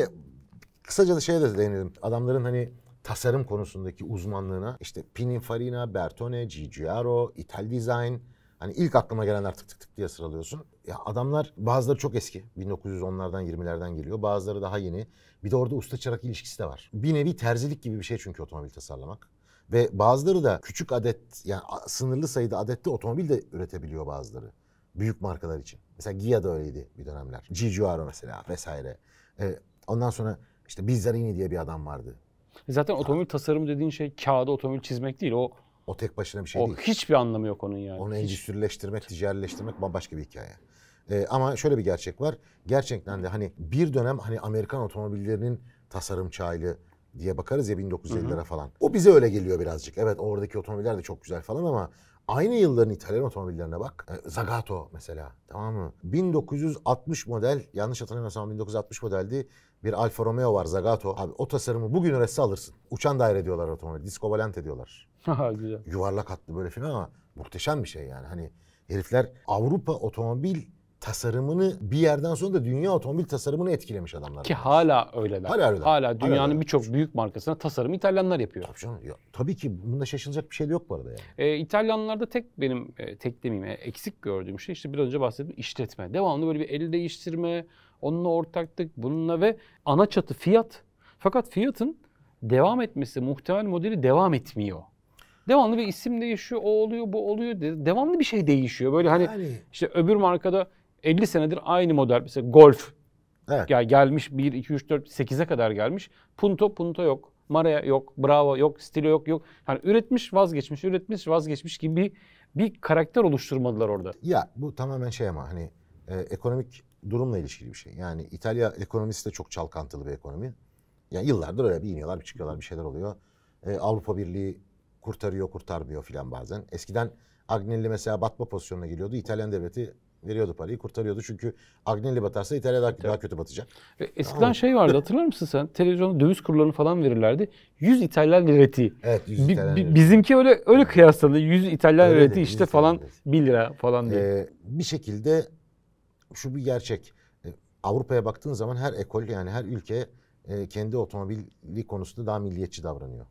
kısaca da şeye de değinelim. Adamların hani tasarım konusundaki uzmanlığına işte Pininfarina, Bertone, Giugiaro, Ital Design hani ilk aklıma gelenler tık tık tık diye sıralıyorsun. Ya adamlar bazıları çok eski 1910'lardan 20'lerden geliyor bazıları daha yeni. Bir de orada usta çırak ilişkisi de var. Bir nevi terzilik gibi bir şey çünkü otomobil tasarlamak. Ve bazıları da küçük adet yani sınırlı sayıda adette otomobil de üretebiliyor bazıları. Büyük markalar için. Mesela Gia da öyleydi bir dönemler. Giugiaro mesela vesaire. Ee, ondan sonra işte Bizzarini diye bir adam vardı. Zaten otomobil tasarımı dediğin şey kağıda otomobil çizmek değil. O o tek başına bir şey o değil. Hiçbir anlamı yok onun yani. Onu endüstrileştirmek, ticarileştirmek bambaşka bir hikaye. Ee, ama şöyle bir gerçek var. Gerçekten de hani bir dönem hani Amerikan otomobillerinin tasarım çağıyla diye bakarız ya 1950'lere falan. O bize öyle geliyor birazcık. Evet oradaki otomobiller de çok güzel falan ama aynı yılların İtalyan otomobillerine bak. Ee, Zagato mesela tamam mı? 1960 model yanlış hatırlamıyorsam 1960 modeldi. Bir Alfa Romeo var Zagato. Abi o tasarımı bugün üretse alırsın. Uçan daire diyorlar otomobil. Disco valent ediyorlar. Güzel. Yuvarlak hatlı böyle filan ama muhteşem bir şey yani. Hani herifler Avrupa otomobil tasarımını bir yerden sonra da dünya otomobil tasarımını etkilemiş adamlar. Ki hala öyleler. Hala öyle. Hala dünyanın birçok büyük markasına tasarım İtalyanlar yapıyor. Tabii canım. Ya, tabii ki bunda şaşılacak bir şey de yok bu arada yani. Ee, İtalyanlarda tek benim e, tek demeyeyim e, eksik gördüğüm şey işte bir önce bahsettiğim işletme. Devamlı böyle bir el değiştirme, Onunla ortaklık, bununla ve ana çatı fiyat. Fakat fiyatın devam etmesi muhtemel modeli devam etmiyor. Devamlı bir isim değişiyor, o oluyor, bu oluyor. Devamlı bir şey değişiyor. Böyle hani yani. işte öbür markada 50 senedir aynı model. Mesela Golf Evet. Ya gelmiş 1, 2, 3, 4, 8'e kadar gelmiş. Punto, Punto yok. Marea yok. Bravo yok. Stilo yok. Yok. Yani üretmiş, vazgeçmiş, üretmiş, vazgeçmiş gibi bir, bir karakter oluşturmadılar orada. Ya bu tamamen şey ama hani e, ekonomik durumla ilişkili bir şey. Yani İtalya ekonomisi de çok çalkantılı bir ekonomi. Yani yıllardır öyle bir iniyorlar, bir çıkıyorlar, bir şeyler oluyor. Ee, Avrupa Birliği kurtarıyor, kurtarmıyor filan bazen. Eskiden Agnelli mesela batma pozisyonuna geliyordu. İtalyan devleti veriyordu parayı, kurtarıyordu. Çünkü Agnelli batarsa İtalya daha, daha kötü batacak. E, eskiden şey vardı hatırlar mısın sen? Televizyonda döviz kurlarını falan verirlerdi. 100 İtalyan lireti. Evet 100 bi, İtalyan lireti. Bizimki öyle öyle kıyaslandı. 100 İtalyan öyle lireti işte falan 1 lira falan diye. Ee, bir şekilde şu bir gerçek. E, Avrupa'ya baktığın zaman her ekol yani her ülke e, kendi otomobili konusunda daha milliyetçi davranıyor.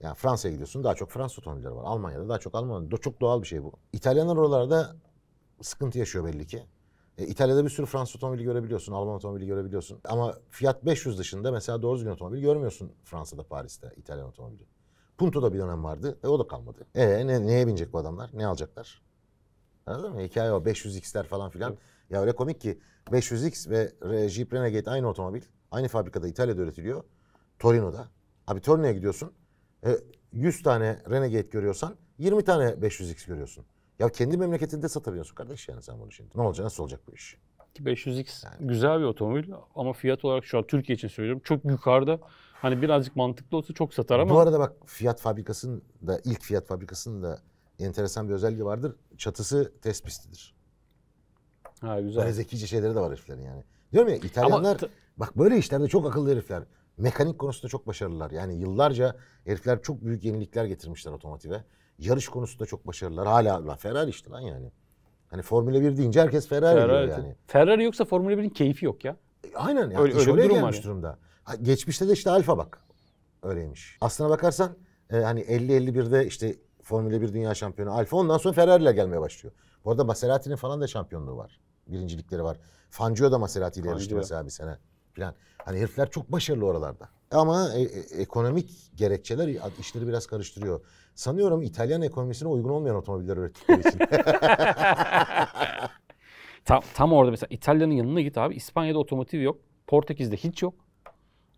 Yani Fransa'ya gidiyorsun daha çok Fransız otomobilleri var. Almanya'da daha çok Alman. Çok doğal bir şey bu. İtalyanlar oralarda sıkıntı yaşıyor belli ki. E, İtalya'da bir sürü Fransız otomobili görebiliyorsun, Alman otomobili görebiliyorsun. Ama fiyat 500 dışında mesela doğru düzgün otomobil görmüyorsun Fransa'da, Paris'te İtalyan otomobili. Punto'da bir dönem vardı. E o da kalmadı. E ne, neye binecek bu adamlar? Ne alacaklar? Anladın mı? Hikaye o. 500X'ler falan filan. Evet. Ya öyle komik ki 500X ve Jeep Renegade aynı otomobil. Aynı fabrikada İtalya'da üretiliyor. Torino'da. Abi Torino'ya gidiyorsun. 100 e, tane Renegade görüyorsan 20 tane 500X görüyorsun. Ya kendi memleketinde satabiliyorsun kardeş yani sen bunu şimdi. Ne olacak nasıl olacak bu iş? 500X yani. güzel bir otomobil ama fiyat olarak şu an Türkiye için söylüyorum çok yukarıda. Hani birazcık mantıklı olsa çok satar ama. Bu arada bak Fiyat fabrikasının da ilk Fiyat fabrikasının da enteresan bir özelliği vardır. Çatısı test pistidir. Ha güzel. Böyle zekice şeyleri de var heriflerin yani. Diyorum ya İtalyanlar Ama... bak böyle işlerde çok akıllı herifler. Mekanik konusunda çok başarılılar. Yani yıllarca herifler çok büyük yenilikler getirmişler otomotive. Yarış konusunda çok başarılılar. Hala la Ferrari işte lan yani. Hani Formula 1 deyince herkes Ferrari, Ferrari diyor yani. Ferrari yoksa Formula 1'in keyfi yok ya. E, aynen ya. Öyle, öyle bir durum var. durumda. Ha, geçmişte de işte Alfa bak. Öyleymiş. Aslına bakarsan e, hani 50-51'de işte Formula 1 dünya şampiyonu Alfa ondan sonra Ferrari'ler gelmeye başlıyor. Bu arada Maserati'nin falan da şampiyonluğu var birincilikleri var. Fancio da Maserati ile yarıştı mesela bir sene falan. Hani herifler çok başarılı oralarda. Ama e-, e ekonomik gerekçeler işleri biraz karıştırıyor. Sanıyorum İtalyan ekonomisine uygun olmayan otomobiller ürettikleri için. tam, tam orada mesela İtalya'nın yanına git abi. İspanya'da otomotiv yok. Portekiz'de hiç yok.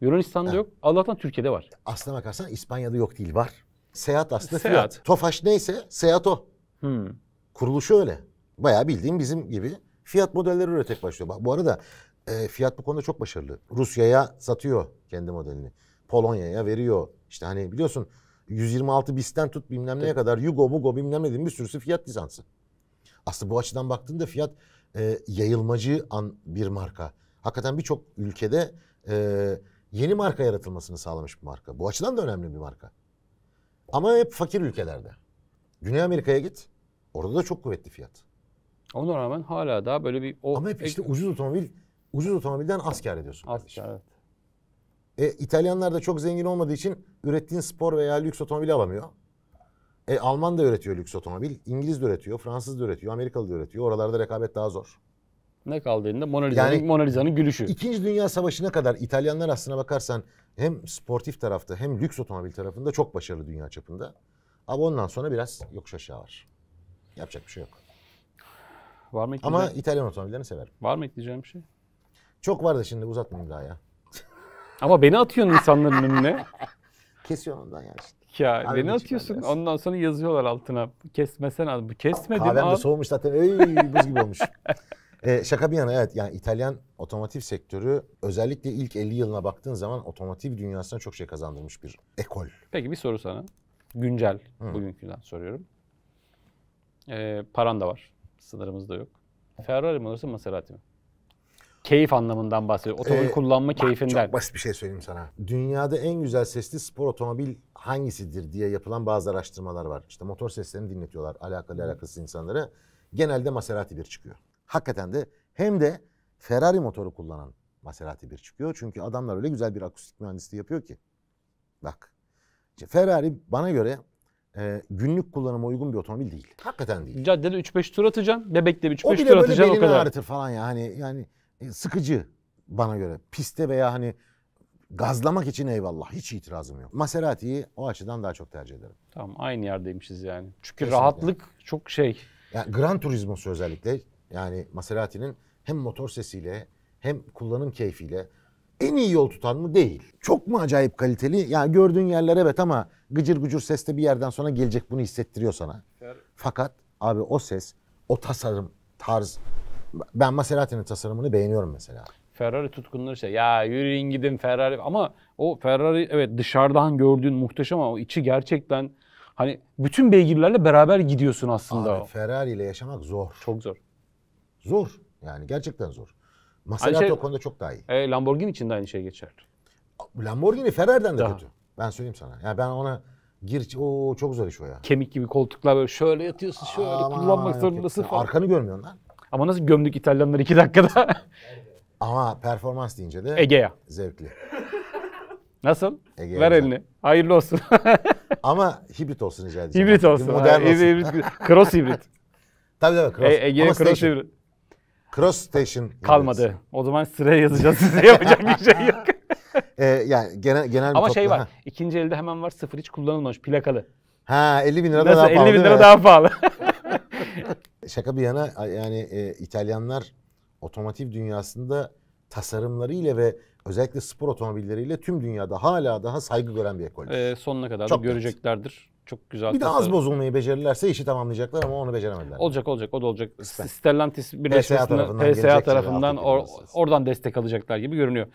Yunanistan'da ha. yok. Allah'tan Türkiye'de var. Aslına bakarsan İspanya'da yok değil var. Seyahat aslında Seyahat. Fiyat. Tofaş neyse Seyahat o. Hmm. Kuruluşu öyle. Bayağı bildiğim bizim gibi fiyat modelleri üretmek başlıyor. Bak bu arada e, fiyat bu konuda çok başarılı. Rusya'ya satıyor kendi modelini. Polonya'ya veriyor. İşte hani biliyorsun 126 bisten tut bilmem neye kadar Yugo Bugo bilmem ne bir sürüsü fiyat lisansı. Aslında bu açıdan baktığında fiyat e, yayılmacı an bir marka. Hakikaten birçok ülkede e, yeni marka yaratılmasını sağlamış bir marka. Bu açıdan da önemli bir marka. Ama hep fakir ülkelerde. Güney Amerika'ya git. Orada da çok kuvvetli fiyat. Ona rağmen hala daha böyle bir o Ama hep işte ucuz otomobil ucuz otomobilden az kar ediyorsun. Az kar evet. E, İtalyanlar da çok zengin olmadığı için ürettiğin spor veya lüks otomobil alamıyor. E, Alman da üretiyor lüks otomobil. İngiliz de üretiyor, Fransız da üretiyor, Amerikalı da üretiyor. Oralarda rekabet daha zor. Ne kaldığında elinde? Mona Lisa'nın yani, Mona gülüşü. İkinci Dünya Savaşı'na kadar İtalyanlar aslına bakarsan hem sportif tarafta hem lüks otomobil tarafında çok başarılı dünya çapında. Ama ondan sonra biraz yokuş aşağı var. Yapacak bir şey yok. Var mı ekleyeceğim? Ama İtalyan otomobillerini severim. Var mı ekleyeceğim bir şey? Çok var da şimdi uzatmayayım daha ya. Ama beni atıyorsun insanların önüne. Kesiyor ondan ya işte. Ya Abi beni atıyorsun biraz. ondan sonra yazıyorlar altına. Kesmesen abi. Kesmedim Kahvem de soğumuş zaten. Ey, buz gibi olmuş. Ee, şaka bir yana evet yani İtalyan otomotiv sektörü özellikle ilk 50 yılına baktığın zaman otomotiv dünyasına çok şey kazandırmış bir ekol. Peki bir soru sana. Güncel Hı. bugünküden soruyorum. Ee, paran da var. Sınırımız da yok. Ferrari mi olursa Maserati mi? Keyif anlamından bahsediyor. Otomobil ee, kullanma bak, keyfinden. Çok basit bir şey söyleyeyim sana. Dünyada en güzel sesli spor otomobil hangisidir diye yapılan bazı araştırmalar var. İşte motor seslerini dinletiyorlar alakalı alakasız insanlara. Genelde Maserati 1 çıkıyor. Hakikaten de hem de Ferrari motoru kullanan Maserati 1 çıkıyor. Çünkü adamlar öyle güzel bir akustik mühendisliği yapıyor ki. Bak. Ferrari bana göre e, günlük kullanıma uygun bir otomobil değil. Hakikaten değil. Caddede 3-5 tur atacağım. bebekle 3-5 tur atacağım o kadar. O bile böyle belini ağrıtır falan ya. Hani yani e, sıkıcı bana göre. Piste veya hani gazlamak için eyvallah. Hiç itirazım yok. Maserati'yi o açıdan daha çok tercih ederim. Tamam aynı yerdeymişiz yani. Çünkü Kesinlikle. rahatlık çok şey. Yani Gran Turismo'su özellikle yani Maserati'nin hem motor sesiyle hem kullanım keyfiyle en iyi yol tutan mı? Değil. Çok mu acayip kaliteli? Yani gördüğün yerler evet ama gıcır gıcır seste bir yerden sonra gelecek bunu hissettiriyor sana. Fakat abi o ses, o tasarım, tarz. Ben Maserati'nin tasarımını beğeniyorum mesela. Ferrari tutkunları şey ya yürüyün gidin Ferrari ama o Ferrari evet dışarıdan gördüğün muhteşem ama o içi gerçekten hani bütün beygirlerle beraber gidiyorsun aslında. Abi, Ferrari ile yaşamak zor. Çok zor. Zor yani gerçekten zor. Maserati şey, o konuda çok daha iyi. E, Lamborghini için de aynı şey geçerli. Lamborghini Ferrari'den de daha. kötü. Ben söyleyeyim sana. Ya ben ona gir o çok zor iş o ya. Kemik gibi koltuklar böyle şöyle yatıyorsun şöyle Aa, kullanmak aman, zorundasın falan. Arkanı görmüyorsun lan. Ama nasıl gömdük İtalyanları iki dakikada? Ama performans deyince de Egea. zevkli. Nasıl? Egea Ver elini. Hayırlı olsun. Ama hibrit olsun rica edeceğim. Hibrit olsun. modern ha, olsun. Hibrit, cross hibrit. tabii tabii cross. E, Egea cross station. hibrit. Cross Station. Kalmadı. O zaman sıraya yazacağız. Size yapacak bir şey yok. ee, yani genel, genel Ama bir şey var. Ha. İkinci elde hemen var. Sıfır hiç kullanılmamış plakalı. Ha 50 bin lira Nasıl, daha 50 pahalı. 50 bin lira daha pahalı. Şaka bir yana yani e, İtalyanlar otomotiv dünyasında tasarımlarıyla ve özellikle spor otomobilleriyle tüm dünyada hala daha saygı gören bir ekol. Ee, sonuna kadar Çok da göreceklerdir çok güzel. Bir de az bozulmayı becerirlerse işi tamamlayacaklar ama onu beceremediler. Olacak olacak o da olacak. Stellantis birleşmesinden PSA tarafından, PSA tarafından or, oradan destek alacaklar gibi görünüyor.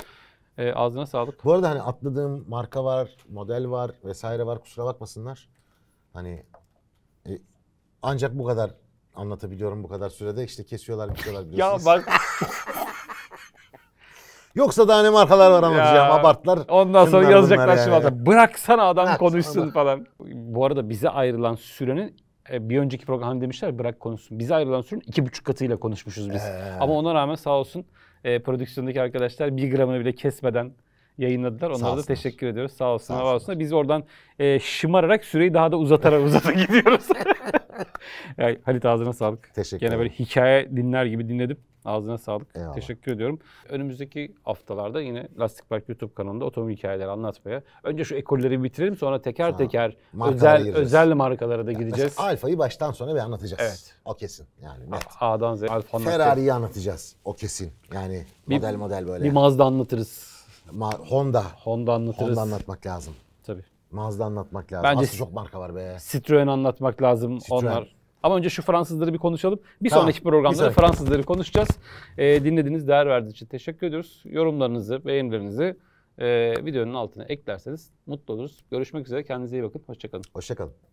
E, ağzına sağlık. Bu arada hani atladığım marka var, model var vesaire var kusura bakmasınlar. Hani e, ancak bu kadar anlatabiliyorum bu kadar sürede işte kesiyorlar bitiyorlar biliyorsunuz. ya bak Yoksa daha Danimarkalar var anlatacağım ya, abartlar. Ondan sonra yazacaklar şimdi ya. Bıraksana adam Bırak, konuşsun Allah. falan. Bu arada bize ayrılan sürenin e, bir önceki program hani demişler bırak konuşsun. Bize ayrılan sürenin iki buçuk katıyla konuşmuşuz biz. Ee. Ama ona rağmen sağ olsun e, prodüksiyondaki arkadaşlar bir gramını bile kesmeden yayınladılar. Onlara da teşekkür ediyoruz. Sağ olsun, sağ olsun. Biz oradan e, şımararak süreyi daha da uzatarak uzata gidiyoruz. yani, Halit ağzına sağlık. Teşekkür Gene böyle hikaye dinler gibi dinledim. Ağzına sağlık. Eyvallah. Teşekkür ediyorum. Önümüzdeki haftalarda yine Lastik Park YouTube kanalında otomobil hikayeleri anlatmaya. Önce şu ekolleri bitirelim sonra teker sonra teker özel gireceğiz. özel markalara da yani gideceğiz. Alfa'yı baştan sona bir anlatacağız. Evet. O kesin. Yani net. A'dan Z'ye Alfa Ferrari'yi anlatacağız. O kesin. Yani bir, model model böyle. Bir Mazda anlatırız. Ma- Honda. Honda anlatırız. Honda anlatmak lazım. Tabii. Mazda anlatmak lazım. Bence Aslında çok marka var be. Citroen anlatmak lazım. Citroen. Onlar ama önce şu Fransızları bir konuşalım. Bir tamam. sonraki programda sonraki. Fransızları konuşacağız. E, dinlediğiniz, değer verdiğiniz için teşekkür ediyoruz. Yorumlarınızı, beğenilerinizi e, videonun altına eklerseniz mutlu oluruz. Görüşmek üzere. Kendinize iyi bakın. Hoşçakalın. Hoşçakalın.